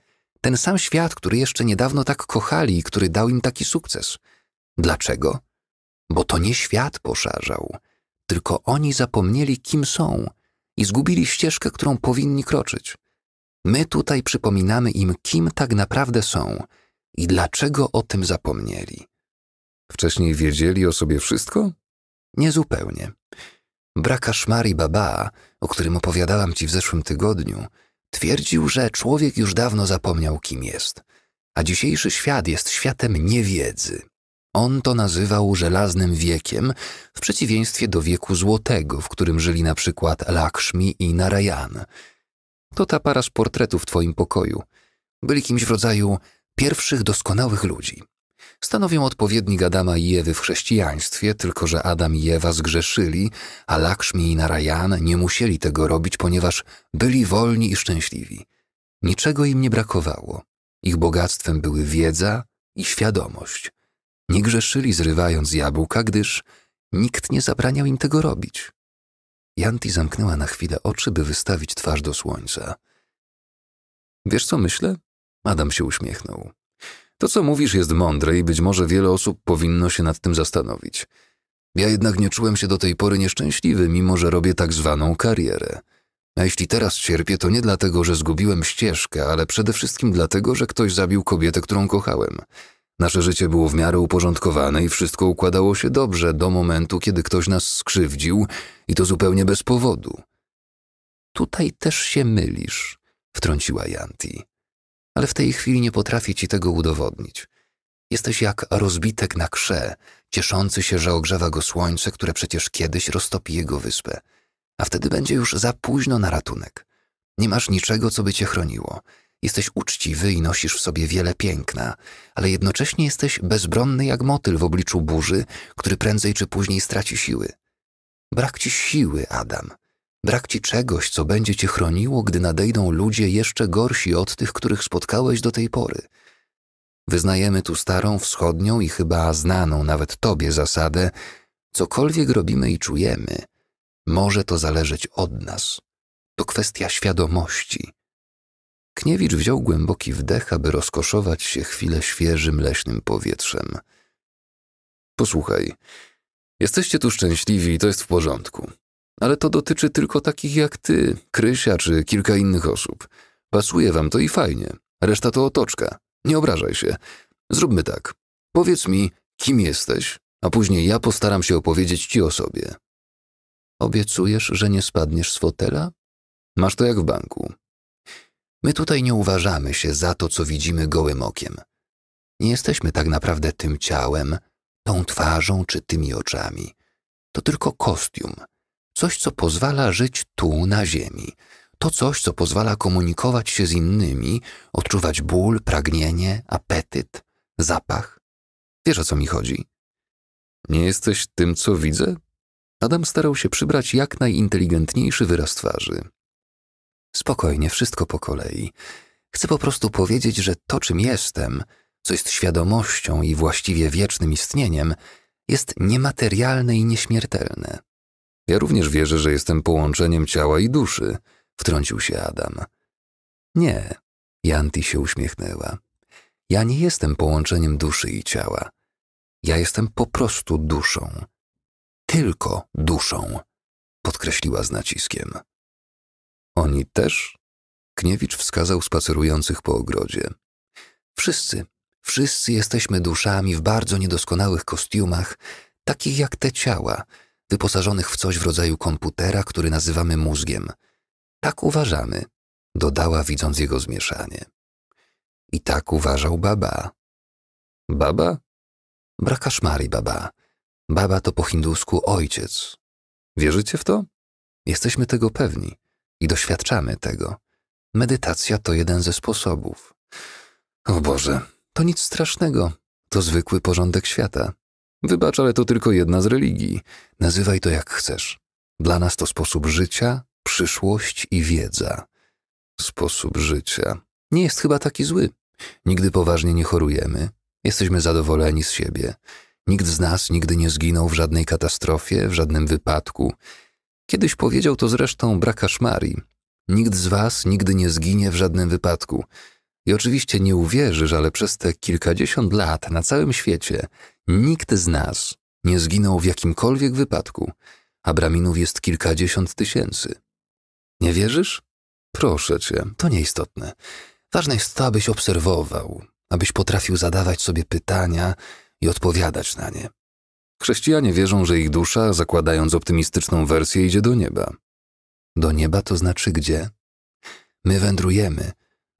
A: Ten sam świat, który jeszcze niedawno tak kochali i który dał im taki sukces. Dlaczego? Bo to nie świat poszarzał, tylko oni zapomnieli, kim są i zgubili ścieżkę, którą powinni kroczyć. My tutaj przypominamy im, kim tak naprawdę są i dlaczego o tym zapomnieli. Wcześniej wiedzieli o sobie wszystko? Niezupełnie. Shmari Baba, o którym opowiadałam ci w zeszłym tygodniu, twierdził, że człowiek już dawno zapomniał, kim jest, a dzisiejszy świat jest światem niewiedzy. On to nazywał żelaznym wiekiem, w przeciwieństwie do wieku złotego, w którym żyli na przykład Lakshmi i Narayan – to z portretów w twoim pokoju. Byli kimś w rodzaju pierwszych doskonałych ludzi. Stanowią odpowiednik Adama i Ewy w chrześcijaństwie, tylko że Adam i Ewa zgrzeszyli, a Lakshmi i Narayan nie musieli tego robić, ponieważ byli wolni i szczęśliwi. Niczego im nie brakowało. Ich bogactwem były wiedza i świadomość. Nie grzeszyli zrywając jabłka, gdyż nikt nie zabraniał im tego robić. Janti zamknęła na chwilę oczy, by wystawić twarz do słońca. Wiesz co myślę? Adam się uśmiechnął. To, co mówisz, jest mądre i być może wiele osób powinno się nad tym zastanowić. Ja jednak nie czułem się do tej pory nieszczęśliwy, mimo że robię tak zwaną karierę. A jeśli teraz cierpię, to nie dlatego, że zgubiłem ścieżkę, ale przede wszystkim dlatego, że ktoś zabił kobietę, którą kochałem. Nasze życie było w miarę uporządkowane i wszystko układało się dobrze do momentu, kiedy ktoś nas skrzywdził i to zupełnie bez powodu. Tutaj też się mylisz, wtrąciła Janti. Ale w tej chwili nie potrafię ci tego udowodnić. Jesteś jak rozbitek na krze, cieszący się, że ogrzewa go słońce, które przecież kiedyś roztopi jego wyspę. A wtedy będzie już za późno na ratunek. Nie masz niczego, co by cię chroniło. Jesteś uczciwy i nosisz w sobie wiele piękna, ale jednocześnie jesteś bezbronny jak motyl w obliczu burzy, który prędzej czy później straci siły. Brak ci siły, Adam. Brak ci czegoś, co będzie cię chroniło, gdy nadejdą ludzie jeszcze gorsi od tych, których spotkałeś do tej pory. Wyznajemy tu starą, wschodnią i chyba znaną nawet tobie zasadę: cokolwiek robimy i czujemy, może to zależeć od nas. To kwestia świadomości. Kniewicz wziął głęboki wdech, aby rozkoszować się chwilę świeżym leśnym powietrzem. Posłuchaj, jesteście tu szczęśliwi i to jest w porządku. Ale to dotyczy tylko takich jak ty, Krysia czy kilka innych osób. Pasuje wam to i fajnie. Reszta to otoczka. Nie obrażaj się. Zróbmy tak. Powiedz mi, kim jesteś, a później ja postaram się opowiedzieć ci o sobie. Obiecujesz, że nie spadniesz z fotela? Masz to jak w banku. My tutaj nie uważamy się za to, co widzimy gołym okiem. Nie jesteśmy tak naprawdę tym ciałem, tą twarzą czy tymi oczami. To tylko kostium, coś, co pozwala żyć tu na Ziemi. To coś, co pozwala komunikować się z innymi, odczuwać ból, pragnienie, apetyt, zapach. Wiesz o co mi chodzi? Nie jesteś tym, co widzę? Adam starał się przybrać jak najinteligentniejszy wyraz twarzy. Spokojnie, wszystko po kolei. Chcę po prostu powiedzieć, że to, czym jestem, co jest świadomością i właściwie wiecznym istnieniem, jest niematerialne i nieśmiertelne. Ja również wierzę, że jestem połączeniem ciała i duszy, wtrącił się Adam. Nie, Janti się uśmiechnęła. Ja nie jestem połączeniem duszy i ciała. Ja jestem po prostu duszą. Tylko duszą, podkreśliła z naciskiem. Oni też? Kniewicz wskazał spacerujących po ogrodzie. Wszyscy, wszyscy jesteśmy duszami w bardzo niedoskonałych kostiumach, takich jak te ciała, wyposażonych w coś w rodzaju komputera, który nazywamy mózgiem. Tak uważamy, dodała widząc jego zmieszanie. I tak uważał baba. Baba? Brakaszmari baba. Baba to po hindusku ojciec. Wierzycie w to? Jesteśmy tego pewni i doświadczamy tego. Medytacja to jeden ze sposobów. O Boże, to nic strasznego. To zwykły porządek świata. Wybacz, ale to tylko jedna z religii. Nazywaj to jak chcesz. Dla nas to sposób życia, przyszłość i wiedza. Sposób życia. Nie jest chyba taki zły. Nigdy poważnie nie chorujemy. Jesteśmy zadowoleni z siebie. Nikt z nas nigdy nie zginął w żadnej katastrofie, w żadnym wypadku. Kiedyś powiedział to zresztą Brakaszmari. Nikt z was nigdy nie zginie w żadnym wypadku. I oczywiście nie uwierzysz, ale przez te kilkadziesiąt lat na całym świecie nikt z nas nie zginął w jakimkolwiek wypadku. A braminów jest kilkadziesiąt tysięcy. Nie wierzysz? Proszę cię, to nieistotne. Ważne jest to, abyś obserwował, abyś potrafił zadawać sobie pytania i odpowiadać na nie. Chrześcijanie wierzą, że ich dusza, zakładając optymistyczną wersję, idzie do nieba. Do nieba to znaczy gdzie? My wędrujemy,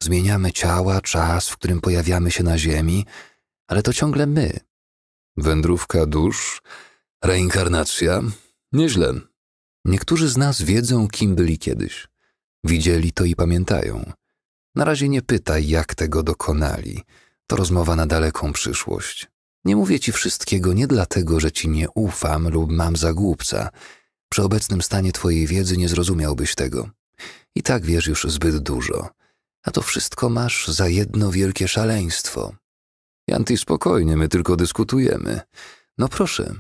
A: zmieniamy ciała, czas, w którym pojawiamy się na ziemi, ale to ciągle my. Wędrówka dusz, reinkarnacja, nieźle. Niektórzy z nas wiedzą, kim byli kiedyś. Widzieli to i pamiętają. Na razie nie pytaj, jak tego dokonali. To rozmowa na daleką przyszłość. Nie mówię ci wszystkiego nie dlatego, że ci nie ufam lub mam za głupca. Przy obecnym stanie twojej wiedzy nie zrozumiałbyś tego. I tak wiesz już zbyt dużo. A to wszystko masz za jedno wielkie szaleństwo. Janty, spokojnie, my tylko dyskutujemy. No proszę.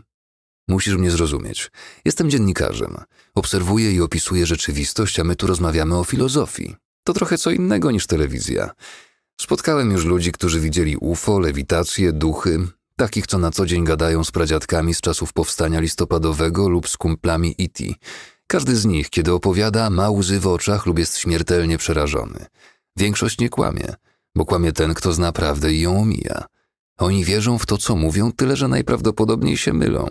A: Musisz mnie zrozumieć. Jestem dziennikarzem. Obserwuję i opisuję rzeczywistość, a my tu rozmawiamy o filozofii. To trochę co innego niż telewizja. Spotkałem już ludzi, którzy widzieli UFO, lewitacje, duchy, Takich, co na co dzień gadają z pradziadkami z czasów powstania listopadowego lub z kumplami IT. E Każdy z nich, kiedy opowiada, ma łzy w oczach lub jest śmiertelnie przerażony. Większość nie kłamie, bo kłamie ten, kto zna prawdę i ją omija. Oni wierzą w to, co mówią, tyle że najprawdopodobniej się mylą.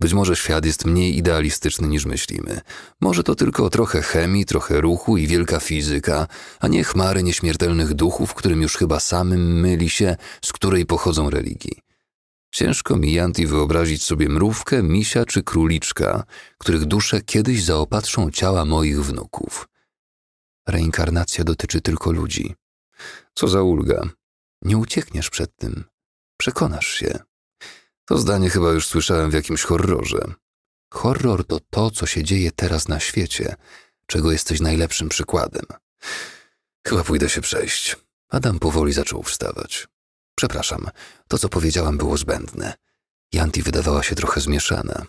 A: Być może świat jest mniej idealistyczny niż myślimy. Może to tylko trochę chemii, trochę ruchu i wielka fizyka, a nie chmary nieśmiertelnych duchów, którym już chyba samym myli się, z której pochodzą religii. Ciężko mi, Janti, wyobrazić sobie mrówkę, misia czy króliczka, których dusze kiedyś zaopatrzą ciała moich wnuków. Reinkarnacja dotyczy tylko ludzi. Co za ulga. Nie uciekniesz przed tym. Przekonasz się. To zdanie chyba już słyszałem w jakimś horrorze. Horror to to, co się dzieje teraz na świecie, czego jesteś najlepszym przykładem. Chyba pójdę się przejść. Adam powoli zaczął wstawać. Przepraszam, to co powiedziałam było zbędne. Janti wydawała się trochę zmieszana.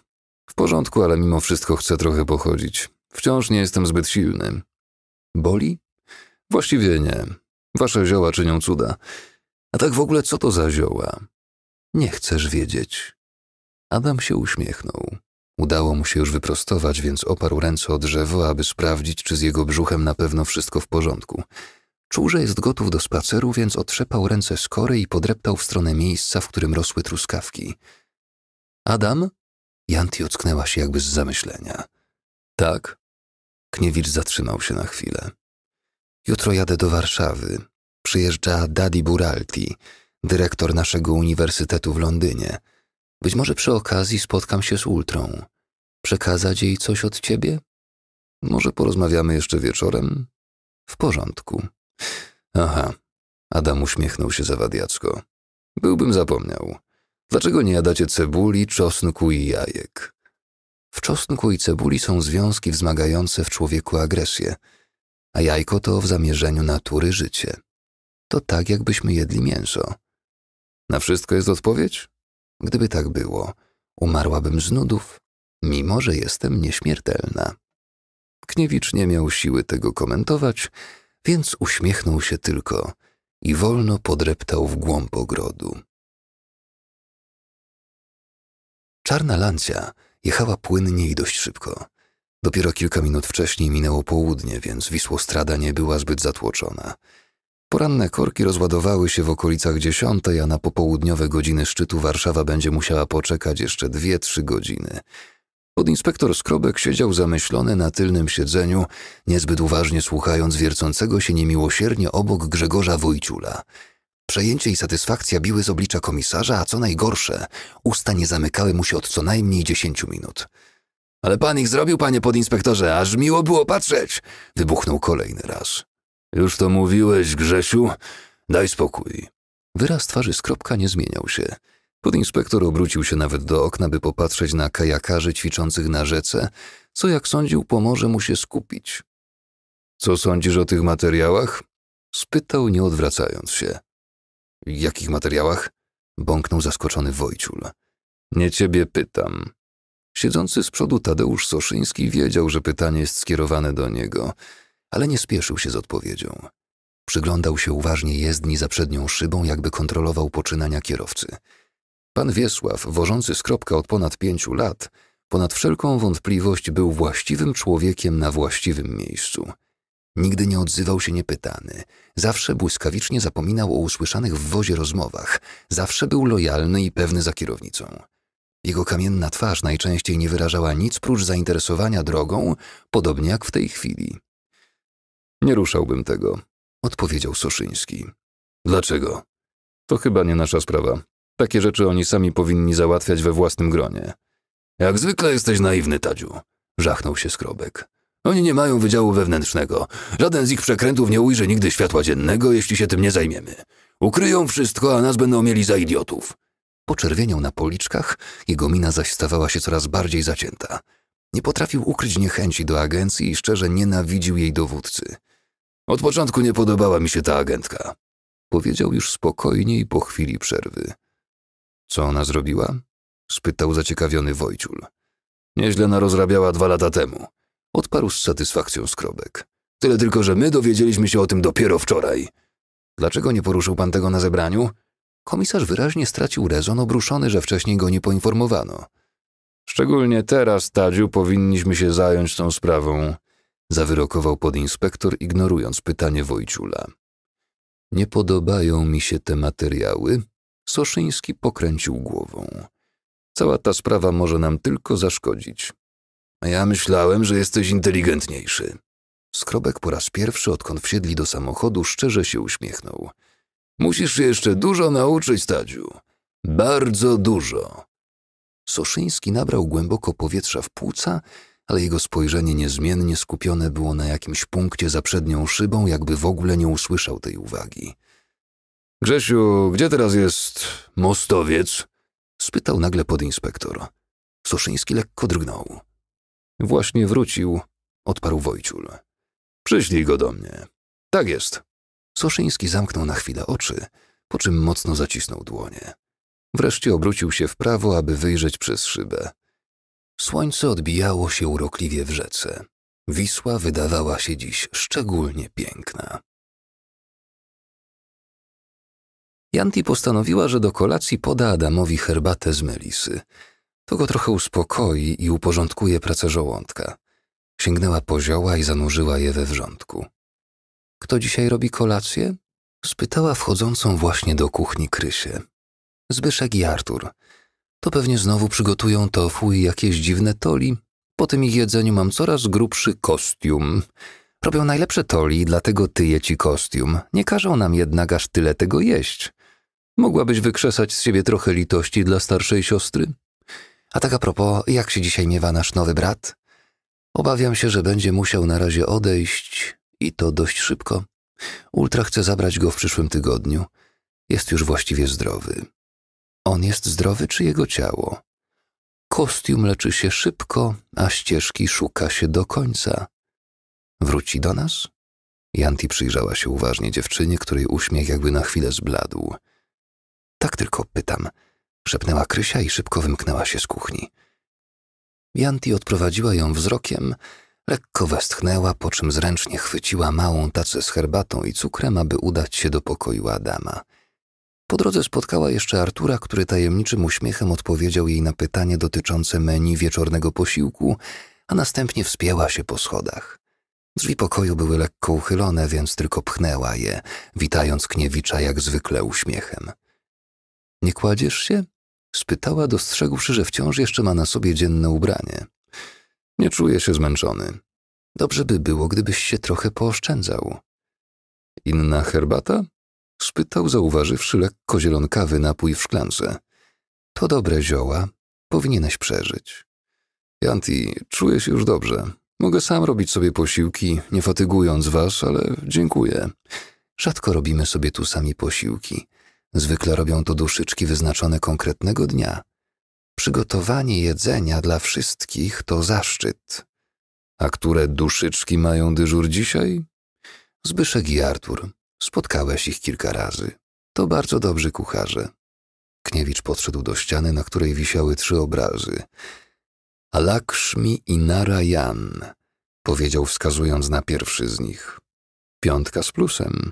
A: W porządku, ale mimo wszystko chcę trochę pochodzić. Wciąż nie jestem zbyt silny. Boli? Właściwie nie. Wasze zioła czynią cuda. A tak w ogóle co to za zioła? Nie chcesz wiedzieć. Adam się uśmiechnął. Udało mu się już wyprostować, więc oparł ręce o drzewo, aby sprawdzić, czy z jego brzuchem na pewno wszystko w porządku. Czuł, że jest gotów do spaceru, więc otrzepał ręce z kory i podreptał w stronę miejsca, w którym rosły truskawki. Adam? Janti ocknęła się jakby z zamyślenia. Tak. Kniewicz zatrzymał się na chwilę. Jutro jadę do Warszawy. Przyjeżdża Dadi Buralti, dyrektor naszego uniwersytetu w Londynie. Być może przy okazji spotkam się z Ultrą. Przekazać jej coś od ciebie? Może porozmawiamy jeszcze wieczorem? W porządku. Aha. Adam uśmiechnął się zawadiacko. Byłbym zapomniał. Dlaczego nie jadacie cebuli, czosnku i jajek? W czosnku i cebuli są związki wzmagające w człowieku agresję, a jajko to w zamierzeniu natury życie. To tak, jakbyśmy jedli mięso. Na wszystko jest odpowiedź? Gdyby tak było, umarłabym z nudów, mimo że jestem nieśmiertelna. Kniewicz nie miał siły tego komentować, więc uśmiechnął się tylko i wolno podreptał w głąb ogrodu. Czarna lancia jechała płynnie i dość szybko. Dopiero kilka minut wcześniej minęło południe, więc Wisłostrada nie była zbyt zatłoczona. Poranne korki rozładowały się w okolicach dziesiątej, a na popołudniowe godziny szczytu Warszawa będzie musiała poczekać jeszcze dwie-trzy godziny – Podinspektor Skrobek siedział zamyślony na tylnym siedzeniu, niezbyt uważnie słuchając wiercącego się niemiłosiernie obok Grzegorza Wojciula. Przejęcie i satysfakcja biły z oblicza komisarza, a co najgorsze, usta nie zamykały mu się od co najmniej dziesięciu minut. Ale pan ich zrobił, panie podinspektorze, aż miło było patrzeć! wybuchnął kolejny raz. Już to mówiłeś, Grzesiu? Daj spokój. Wyraz twarzy Skrobka nie zmieniał się. Podinspektor obrócił się nawet do okna, by popatrzeć na kajakarzy ćwiczących na rzece, co jak sądził pomoże mu się skupić. Co sądzisz o tych materiałach? spytał, nie odwracając się. Jakich materiałach? bąknął zaskoczony Wojciul. Nie ciebie pytam. Siedzący z przodu Tadeusz Soszyński wiedział, że pytanie jest skierowane do niego, ale nie spieszył się z odpowiedzią. Przyglądał się uważnie jezdni za przednią szybą, jakby kontrolował poczynania kierowcy – Pan Wiesław, wożący skropkę od ponad pięciu lat, ponad wszelką wątpliwość był właściwym człowiekiem na właściwym miejscu. Nigdy nie odzywał się niepytany, zawsze błyskawicznie zapominał o usłyszanych w wozie rozmowach, zawsze był lojalny i pewny za kierownicą. Jego kamienna twarz najczęściej nie wyrażała nic prócz zainteresowania drogą, podobnie jak w tej chwili. Nie ruszałbym tego, odpowiedział Soszyński. Dlaczego? To chyba nie nasza sprawa. Takie rzeczy oni sami powinni załatwiać we własnym gronie. Jak zwykle jesteś naiwny, Tadziu, żachnął się skrobek. Oni nie mają wydziału wewnętrznego. Żaden z ich przekrętów nie ujrzy nigdy światła dziennego, jeśli się tym nie zajmiemy. Ukryją wszystko, a nas będą mieli za idiotów. Poczerwieniał na policzkach, jego mina zaś stawała się coraz bardziej zacięta. Nie potrafił ukryć niechęci do agencji i szczerze nienawidził jej dowódcy. Od początku nie podobała mi się ta agentka. Powiedział już spokojniej po chwili przerwy. Co ona zrobiła? spytał zaciekawiony Wojciul. Nieźle narozrabiała dwa lata temu. Odparł z satysfakcją skrobek. Tyle tylko, że my dowiedzieliśmy się o tym dopiero wczoraj. Dlaczego nie poruszył pan tego na zebraniu? Komisarz wyraźnie stracił rezon obruszony, że wcześniej go nie poinformowano. Szczególnie teraz, Tadziu, powinniśmy się zająć tą sprawą, zawyrokował podinspektor, ignorując pytanie Wojciula. Nie podobają mi się te materiały, Soszyński pokręcił głową. Cała ta sprawa może nam tylko zaszkodzić. A ja myślałem, że jesteś inteligentniejszy. Skrobek po raz pierwszy, odkąd wsiedli do samochodu, szczerze się uśmiechnął. Musisz się jeszcze dużo nauczyć, Tadziu. Bardzo dużo. Soszyński nabrał głęboko powietrza w płuca, ale jego spojrzenie niezmiennie skupione było na jakimś punkcie za przednią szybą, jakby w ogóle nie usłyszał tej uwagi. Grzesiu, gdzie teraz jest mostowiec? spytał nagle podinspektor. Suszyński lekko drgnął. Właśnie wrócił, odparł Wojciul. Przyślij go do mnie. Tak jest. Soszyński zamknął na chwilę oczy, po czym mocno zacisnął dłonie. Wreszcie obrócił się w prawo, aby wyjrzeć przez szybę. Słońce odbijało się urokliwie w rzece. Wisła wydawała się dziś szczególnie piękna. Janti postanowiła, że do kolacji poda Adamowi herbatę z melisy. To go trochę uspokoi i uporządkuje pracę żołądka. Sięgnęła po zioła i zanurzyła je we wrzątku. Kto dzisiaj robi kolację? Spytała wchodzącą właśnie do kuchni Krysię. Zbyszek i Artur. To pewnie znowu przygotują tofu i jakieś dziwne toli. Po tym ich jedzeniu mam coraz grubszy kostium. Robią najlepsze toli, dlatego tyję ci kostium. Nie każą nam jednak aż tyle tego jeść. Mogłabyś wykrzesać z siebie trochę litości dla starszej siostry? A tak a propos, jak się dzisiaj miewa nasz nowy brat? Obawiam się, że będzie musiał na razie odejść i to dość szybko. Ultra chce zabrać go w przyszłym tygodniu. Jest już właściwie zdrowy. On jest zdrowy czy jego ciało? Kostium leczy się szybko, a ścieżki szuka się do końca. Wróci do nas? Janti przyjrzała się uważnie dziewczynie, której uśmiech jakby na chwilę zbladł. Tak tylko pytam, szepnęła Krysia i szybko wymknęła się z kuchni. Janti odprowadziła ją wzrokiem, lekko westchnęła, po czym zręcznie chwyciła małą tacę z herbatą i cukrem, aby udać się do pokoju Adama. Po drodze spotkała jeszcze Artura, który tajemniczym uśmiechem odpowiedział jej na pytanie dotyczące menu wieczornego posiłku, a następnie wspięła się po schodach. Drzwi pokoju były lekko uchylone, więc tylko pchnęła je, witając Kniewicza jak zwykle uśmiechem. Nie kładziesz się? spytała, dostrzegłszy, że wciąż jeszcze ma na sobie dzienne ubranie. Nie czuję się zmęczony. Dobrze by było, gdybyś się trochę pooszczędzał. Inna herbata? spytał, zauważywszy lekko zielonkawy napój w szklance. To dobre zioła. Powinieneś przeżyć. Janti, czuję się już dobrze. Mogę sam robić sobie posiłki, nie fatygując was, ale dziękuję. Rzadko robimy sobie tu sami posiłki zwykle robią to duszyczki wyznaczone konkretnego dnia. Przygotowanie jedzenia dla wszystkich to zaszczyt. A które duszyczki mają dyżur dzisiaj? Zbyszek i Artur. Spotkałeś ich kilka razy. To bardzo dobrzy kucharze. Kniewicz podszedł do ściany, na której wisiały trzy obrazy. Alakshmi i Narayan, powiedział wskazując na pierwszy z nich. Piątka z plusem.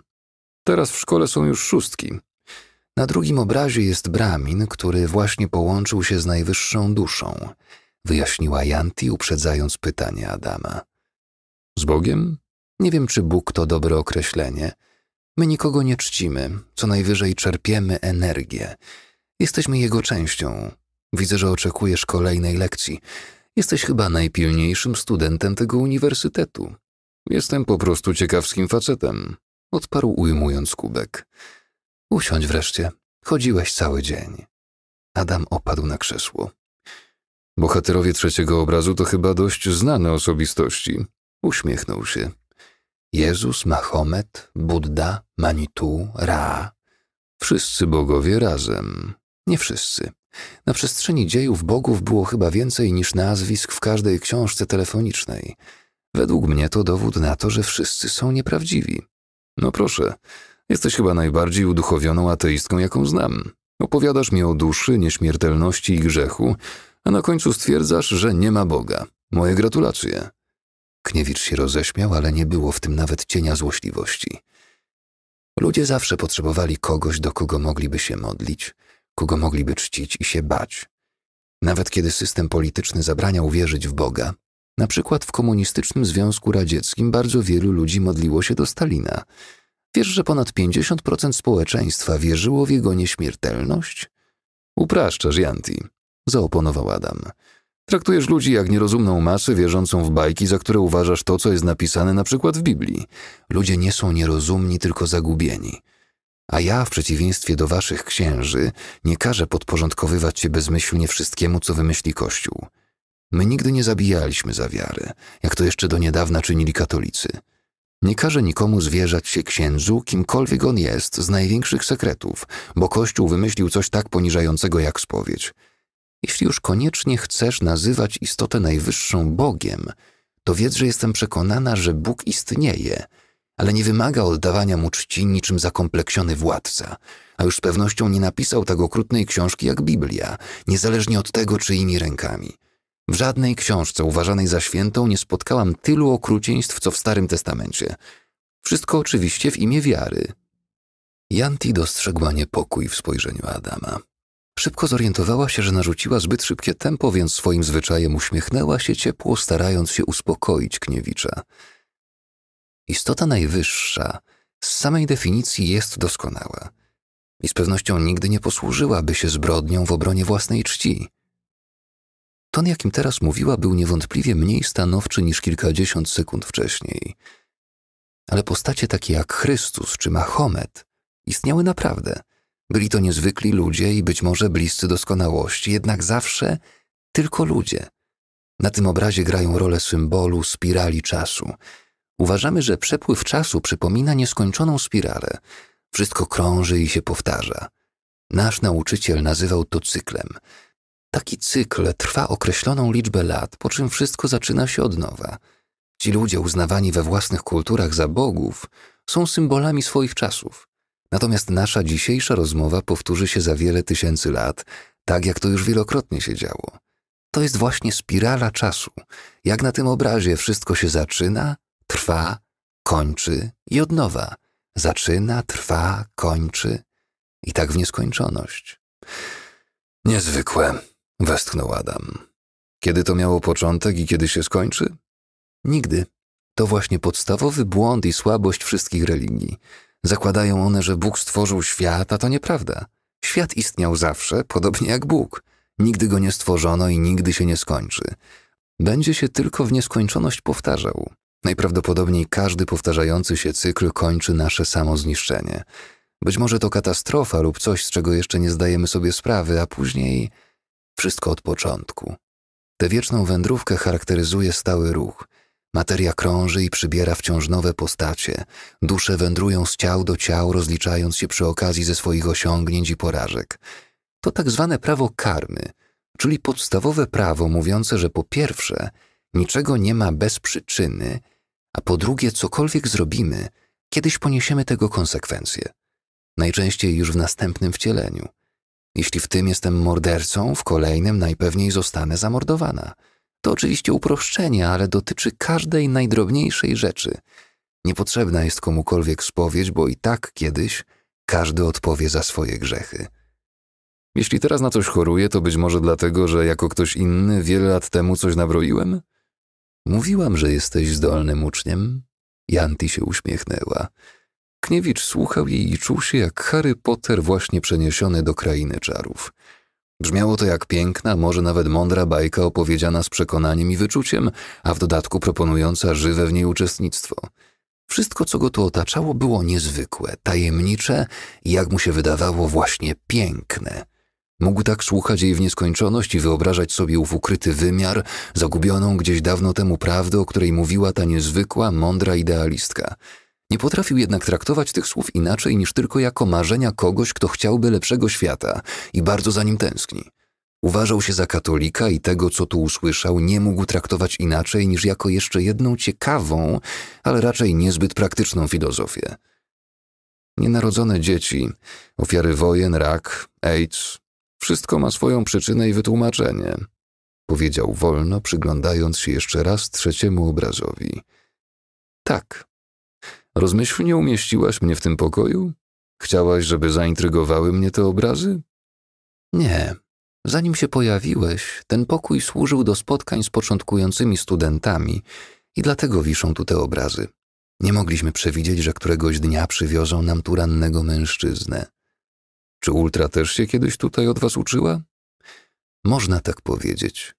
A: Teraz w szkole są już szóstki. Na drugim obrazie jest bramin, który właśnie połączył się z najwyższą duszą, wyjaśniła Janti, uprzedzając pytanie Adama. Z Bogiem? Nie wiem, czy Bóg to dobre określenie. My nikogo nie czcimy, co najwyżej czerpiemy energię. Jesteśmy jego częścią. Widzę, że oczekujesz kolejnej lekcji. Jesteś chyba najpilniejszym studentem tego uniwersytetu. Jestem po prostu ciekawskim facetem, odparł ujmując kubek. Usiądź wreszcie. Chodziłeś cały dzień. Adam opadł na krzesło. Bohaterowie trzeciego obrazu to chyba dość znane osobistości. Uśmiechnął się. Jezus, Mahomet, Budda, Manitu, Ra. Wszyscy bogowie razem. Nie wszyscy. Na przestrzeni dziejów bogów było chyba więcej niż nazwisk w każdej książce telefonicznej. Według mnie to dowód na to, że wszyscy są nieprawdziwi. No proszę, Jesteś chyba najbardziej uduchowioną ateistką, jaką znam. Opowiadasz mi o duszy, nieśmiertelności i grzechu, a na końcu stwierdzasz, że nie ma Boga. Moje gratulacje. Kniewicz się roześmiał, ale nie było w tym nawet cienia złośliwości. Ludzie zawsze potrzebowali kogoś, do kogo mogliby się modlić, kogo mogliby czcić i się bać. Nawet kiedy system polityczny zabraniał wierzyć w Boga, na przykład w komunistycznym Związku Radzieckim bardzo wielu ludzi modliło się do Stalina – Wiesz, że ponad 50% społeczeństwa wierzyło w jego nieśmiertelność? Upraszczasz, Janti, zaoponował Adam. Traktujesz ludzi jak nierozumną masę wierzącą w bajki, za które uważasz to, co jest napisane na przykład w Biblii. Ludzie nie są nierozumni, tylko zagubieni. A ja, w przeciwieństwie do waszych księży, nie każę podporządkowywać się bezmyślnie wszystkiemu, co wymyśli Kościół. My nigdy nie zabijaliśmy za wiarę, jak to jeszcze do niedawna czynili katolicy. Nie każe nikomu zwierzać się księdzu, kimkolwiek on jest, z największych sekretów, bo Kościół wymyślił coś tak poniżającego jak spowiedź. Jeśli już koniecznie chcesz nazywać istotę najwyższą Bogiem, to wiedz, że jestem przekonana, że Bóg istnieje, ale nie wymaga oddawania mu czci niczym zakompleksiony władca, a już z pewnością nie napisał tak okrutnej książki jak Biblia, niezależnie od tego, czyimi rękami – w żadnej książce uważanej za świętą nie spotkałam tylu okrucieństw, co w Starym Testamencie. Wszystko oczywiście w imię wiary. Janti dostrzegła niepokój w spojrzeniu Adama. Szybko zorientowała się, że narzuciła zbyt szybkie tempo, więc swoim zwyczajem uśmiechnęła się ciepło, starając się uspokoić Kniewicza. Istota najwyższa z samej definicji jest doskonała i z pewnością nigdy nie posłużyłaby się zbrodnią w obronie własnej czci. Ton, jakim teraz mówiła, był niewątpliwie mniej stanowczy niż kilkadziesiąt sekund wcześniej. Ale postacie takie jak Chrystus czy Mahomet istniały naprawdę. Byli to niezwykli ludzie i być może bliscy doskonałości, jednak zawsze tylko ludzie. Na tym obrazie grają rolę symbolu spirali czasu. Uważamy, że przepływ czasu przypomina nieskończoną spiralę. Wszystko krąży i się powtarza. Nasz nauczyciel nazywał to cyklem. Taki cykl trwa określoną liczbę lat, po czym wszystko zaczyna się od nowa. Ci ludzie uznawani we własnych kulturach za bogów są symbolami swoich czasów. Natomiast nasza dzisiejsza rozmowa powtórzy się za wiele tysięcy lat, tak jak to już wielokrotnie się działo. To jest właśnie spirala czasu. Jak na tym obrazie wszystko się zaczyna, trwa, kończy i od nowa. Zaczyna, trwa, kończy i tak w nieskończoność. Niezwykłe westchnął Adam. Kiedy to miało początek i kiedy się skończy? Nigdy. To właśnie podstawowy błąd i słabość wszystkich religii. Zakładają one, że Bóg stworzył świat, a to nieprawda. Świat istniał zawsze, podobnie jak Bóg. Nigdy go nie stworzono i nigdy się nie skończy. Będzie się tylko w nieskończoność powtarzał. Najprawdopodobniej każdy powtarzający się cykl kończy nasze samozniszczenie. Być może to katastrofa lub coś, z czego jeszcze nie zdajemy sobie sprawy, a później wszystko od początku. Tę wieczną wędrówkę charakteryzuje stały ruch. Materia krąży i przybiera wciąż nowe postacie. Dusze wędrują z ciał do ciał, rozliczając się przy okazji ze swoich osiągnięć i porażek. To tak zwane prawo karmy, czyli podstawowe prawo mówiące, że po pierwsze, niczego nie ma bez przyczyny, a po drugie, cokolwiek zrobimy, kiedyś poniesiemy tego konsekwencje. Najczęściej już w następnym wcieleniu – jeśli w tym jestem mordercą, w kolejnym najpewniej zostanę zamordowana. To oczywiście uproszczenie, ale dotyczy każdej najdrobniejszej rzeczy. Niepotrzebna jest komukolwiek spowiedź, bo i tak kiedyś każdy odpowie za swoje grzechy. Jeśli teraz na coś choruję, to być może dlatego, że jako ktoś inny wiele lat temu coś nabroiłem? Mówiłam, że jesteś zdolnym uczniem. Janti się uśmiechnęła. Kniewicz słuchał jej i czuł się jak Harry Potter właśnie przeniesiony do krainy czarów. Brzmiało to jak piękna, może nawet mądra bajka opowiedziana z przekonaniem i wyczuciem, a w dodatku proponująca żywe w niej uczestnictwo. Wszystko, co go tu otaczało, było niezwykłe, tajemnicze i, jak mu się wydawało, właśnie piękne. Mógł tak słuchać jej w nieskończoność i wyobrażać sobie ów ukryty wymiar, zagubioną gdzieś dawno temu prawdę, o której mówiła ta niezwykła, mądra idealistka – nie potrafił jednak traktować tych słów inaczej niż tylko jako marzenia kogoś, kto chciałby lepszego świata i bardzo za nim tęskni. Uważał się za katolika i tego, co tu usłyszał, nie mógł traktować inaczej niż jako jeszcze jedną ciekawą, ale raczej niezbyt praktyczną filozofię. Nienarodzone dzieci, ofiary wojen, rak, AIDS wszystko ma swoją przyczynę i wytłumaczenie, powiedział wolno, przyglądając się jeszcze raz trzeciemu obrazowi. Tak, Rozmyślnie umieściłaś mnie w tym pokoju? Chciałaś, żeby zaintrygowały mnie te obrazy? Nie. Zanim się pojawiłeś, ten pokój służył do spotkań z początkującymi studentami i dlatego wiszą tu te obrazy. Nie mogliśmy przewidzieć, że któregoś dnia przywiozą nam tu rannego mężczyznę. Czy Ultra też się kiedyś tutaj od was uczyła? Można tak powiedzieć.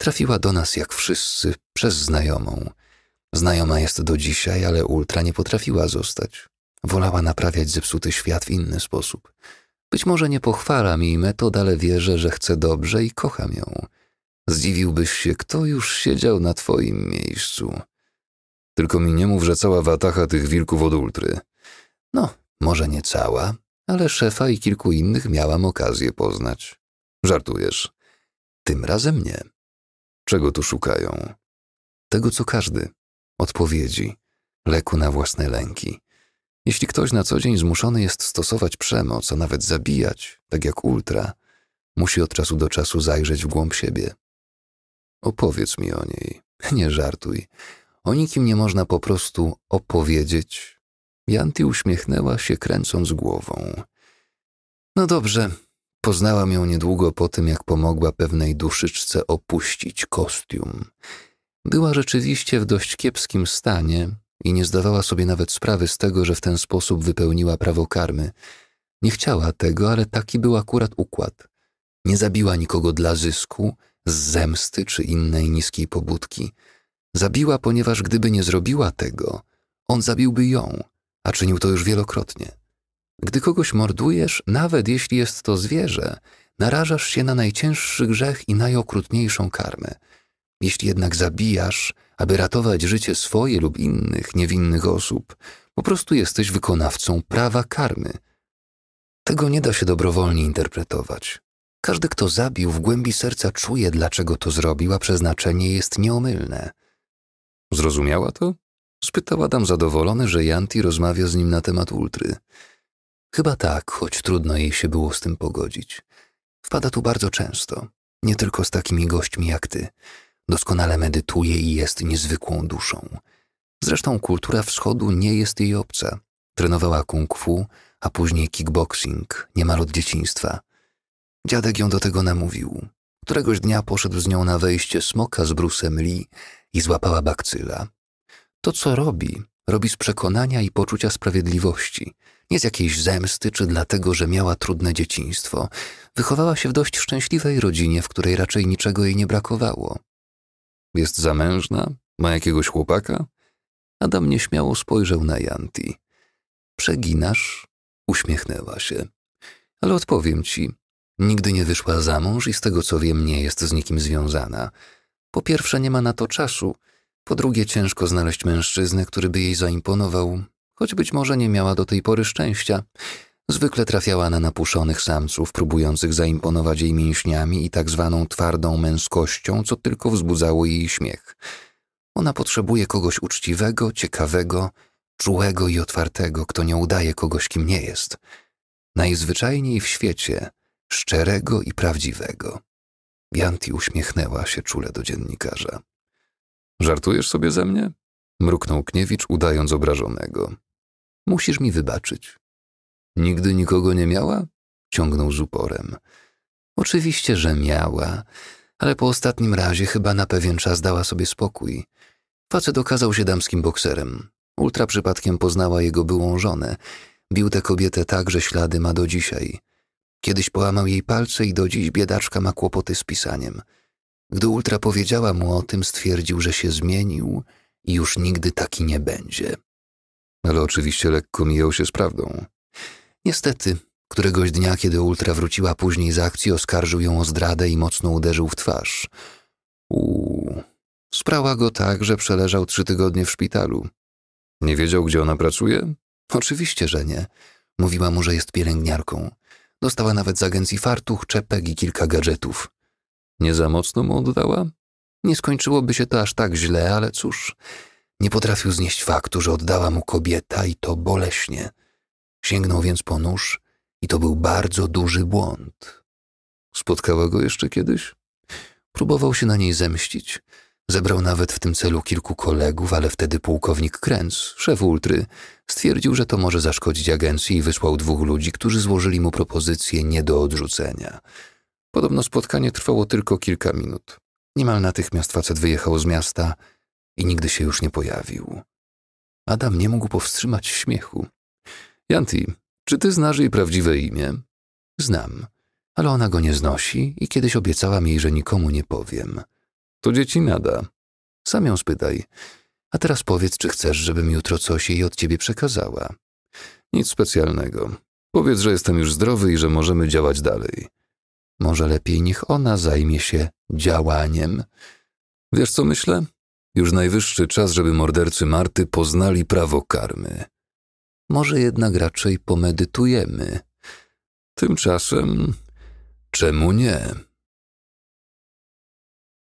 A: Trafiła do nas jak wszyscy, przez znajomą – Znajoma jest do dzisiaj, ale Ultra nie potrafiła zostać. Wolała naprawiać zepsuty świat w inny sposób. Być może nie pochwala mi metod, ale wierzę, że chcę dobrze i kocham ją. Zdziwiłbyś się, kto już siedział na twoim miejscu. Tylko mi nie mów, że cała watacha tych wilków od Ultry. No, może nie cała, ale szefa i kilku innych miałam okazję poznać. Żartujesz. Tym razem nie. Czego tu szukają? Tego, co każdy odpowiedzi, leku na własne lęki. Jeśli ktoś na co dzień zmuszony jest stosować przemoc, a nawet zabijać, tak jak ultra, musi od czasu do czasu zajrzeć w głąb siebie. Opowiedz mi o niej, nie żartuj. O nikim nie można po prostu opowiedzieć. Janty uśmiechnęła się, kręcąc głową. No dobrze, poznałam ją niedługo po tym, jak pomogła pewnej duszyczce opuścić kostium. Była rzeczywiście w dość kiepskim stanie i nie zdawała sobie nawet sprawy z tego, że w ten sposób wypełniła prawo karmy. Nie chciała tego, ale taki był akurat układ. Nie zabiła nikogo dla zysku, z zemsty czy innej niskiej pobudki. Zabiła, ponieważ gdyby nie zrobiła tego, on zabiłby ją, a czynił to już wielokrotnie. Gdy kogoś mordujesz, nawet jeśli jest to zwierzę, narażasz się na najcięższy grzech i najokrutniejszą karmę – jeśli jednak zabijasz, aby ratować życie swoje lub innych niewinnych osób, po prostu jesteś wykonawcą prawa karmy. Tego nie da się dobrowolnie interpretować. Każdy, kto zabił, w głębi serca czuje, dlaczego to zrobił, a przeznaczenie jest nieomylne. Zrozumiała to? spytał Adam zadowolony, że Janti rozmawia z nim na temat ultry. Chyba tak, choć trudno jej się było z tym pogodzić. Wpada tu bardzo często, nie tylko z takimi gośćmi jak ty doskonale medytuje i jest niezwykłą duszą. Zresztą kultura wschodu nie jest jej obca. Trenowała kung fu, a później kickboxing, niemal od dzieciństwa. Dziadek ją do tego namówił. Któregoś dnia poszedł z nią na wejście smoka z Brusem Lee i złapała bakcyla. To, co robi, robi z przekonania i poczucia sprawiedliwości, nie z jakiejś zemsty czy dlatego, że miała trudne dzieciństwo. Wychowała się w dość szczęśliwej rodzinie, w której raczej niczego jej nie brakowało. Jest zamężna? Ma jakiegoś chłopaka? Adam nieśmiało spojrzał na Janti. Przeginasz? Uśmiechnęła się. Ale odpowiem ci. Nigdy nie wyszła za mąż i z tego co wiem nie jest z nikim związana. Po pierwsze nie ma na to czasu, po drugie ciężko znaleźć mężczyznę, który by jej zaimponował, choć być może nie miała do tej pory szczęścia. Zwykle trafiała na napuszonych samców, próbujących zaimponować jej mięśniami i tak zwaną twardą męskością, co tylko wzbudzało jej śmiech. Ona potrzebuje kogoś uczciwego, ciekawego, czułego i otwartego, kto nie udaje kogoś, kim nie jest. Najzwyczajniej w świecie, szczerego i prawdziwego. Janti uśmiechnęła się czule do dziennikarza. Żartujesz sobie ze mnie? Mruknął Kniewicz, udając obrażonego. Musisz mi wybaczyć. Nigdy nikogo nie miała? Ciągnął z uporem. Oczywiście, że miała, ale po ostatnim razie chyba na pewien czas dała sobie spokój. Facet okazał się damskim bokserem. Ultra przypadkiem poznała jego byłą żonę. Bił tę kobietę tak, że ślady ma do dzisiaj. Kiedyś połamał jej palce i do dziś biedaczka ma kłopoty z pisaniem. Gdy Ultra powiedziała mu o tym, stwierdził, że się zmienił i już nigdy taki nie będzie. Ale oczywiście lekko mijał się z prawdą. Niestety, któregoś dnia, kiedy Ultra wróciła później z akcji, oskarżył ją o zdradę i mocno uderzył w twarz. Uuu. Sprała go tak, że przeleżał trzy tygodnie w szpitalu. Nie wiedział, gdzie ona pracuje? Oczywiście, że nie. Mówiła mu, że jest pielęgniarką. Dostała nawet z agencji fartuch, czepek i kilka gadżetów. Nie za mocno mu oddała? Nie skończyłoby się to aż tak źle, ale cóż. Nie potrafił znieść faktu, że oddała mu kobieta i to boleśnie. Sięgnął więc po nóż i to był bardzo duży błąd. Spotkała go jeszcze kiedyś? Próbował się na niej zemścić. Zebrał nawet w tym celu kilku kolegów, ale wtedy pułkownik Kręc, szef Ultry, stwierdził, że to może zaszkodzić agencji i wysłał dwóch ludzi, którzy złożyli mu propozycję nie do odrzucenia. Podobno spotkanie trwało tylko kilka minut. Niemal natychmiast facet wyjechał z miasta i nigdy się już nie pojawił. Adam nie mógł powstrzymać śmiechu. Janti, czy ty znasz jej prawdziwe imię? Znam, ale ona go nie znosi i kiedyś obiecałam jej, że nikomu nie powiem. To dzieci nada. Sam ją spytaj. A teraz powiedz, czy chcesz, żebym jutro coś jej od ciebie przekazała. Nic specjalnego. Powiedz, że jestem już zdrowy i że możemy działać dalej. Może lepiej niech ona zajmie się działaniem. Wiesz co myślę? Już najwyższy czas, żeby mordercy Marty poznali prawo karmy. Może jednak raczej pomedytujemy. Tymczasem, czemu nie?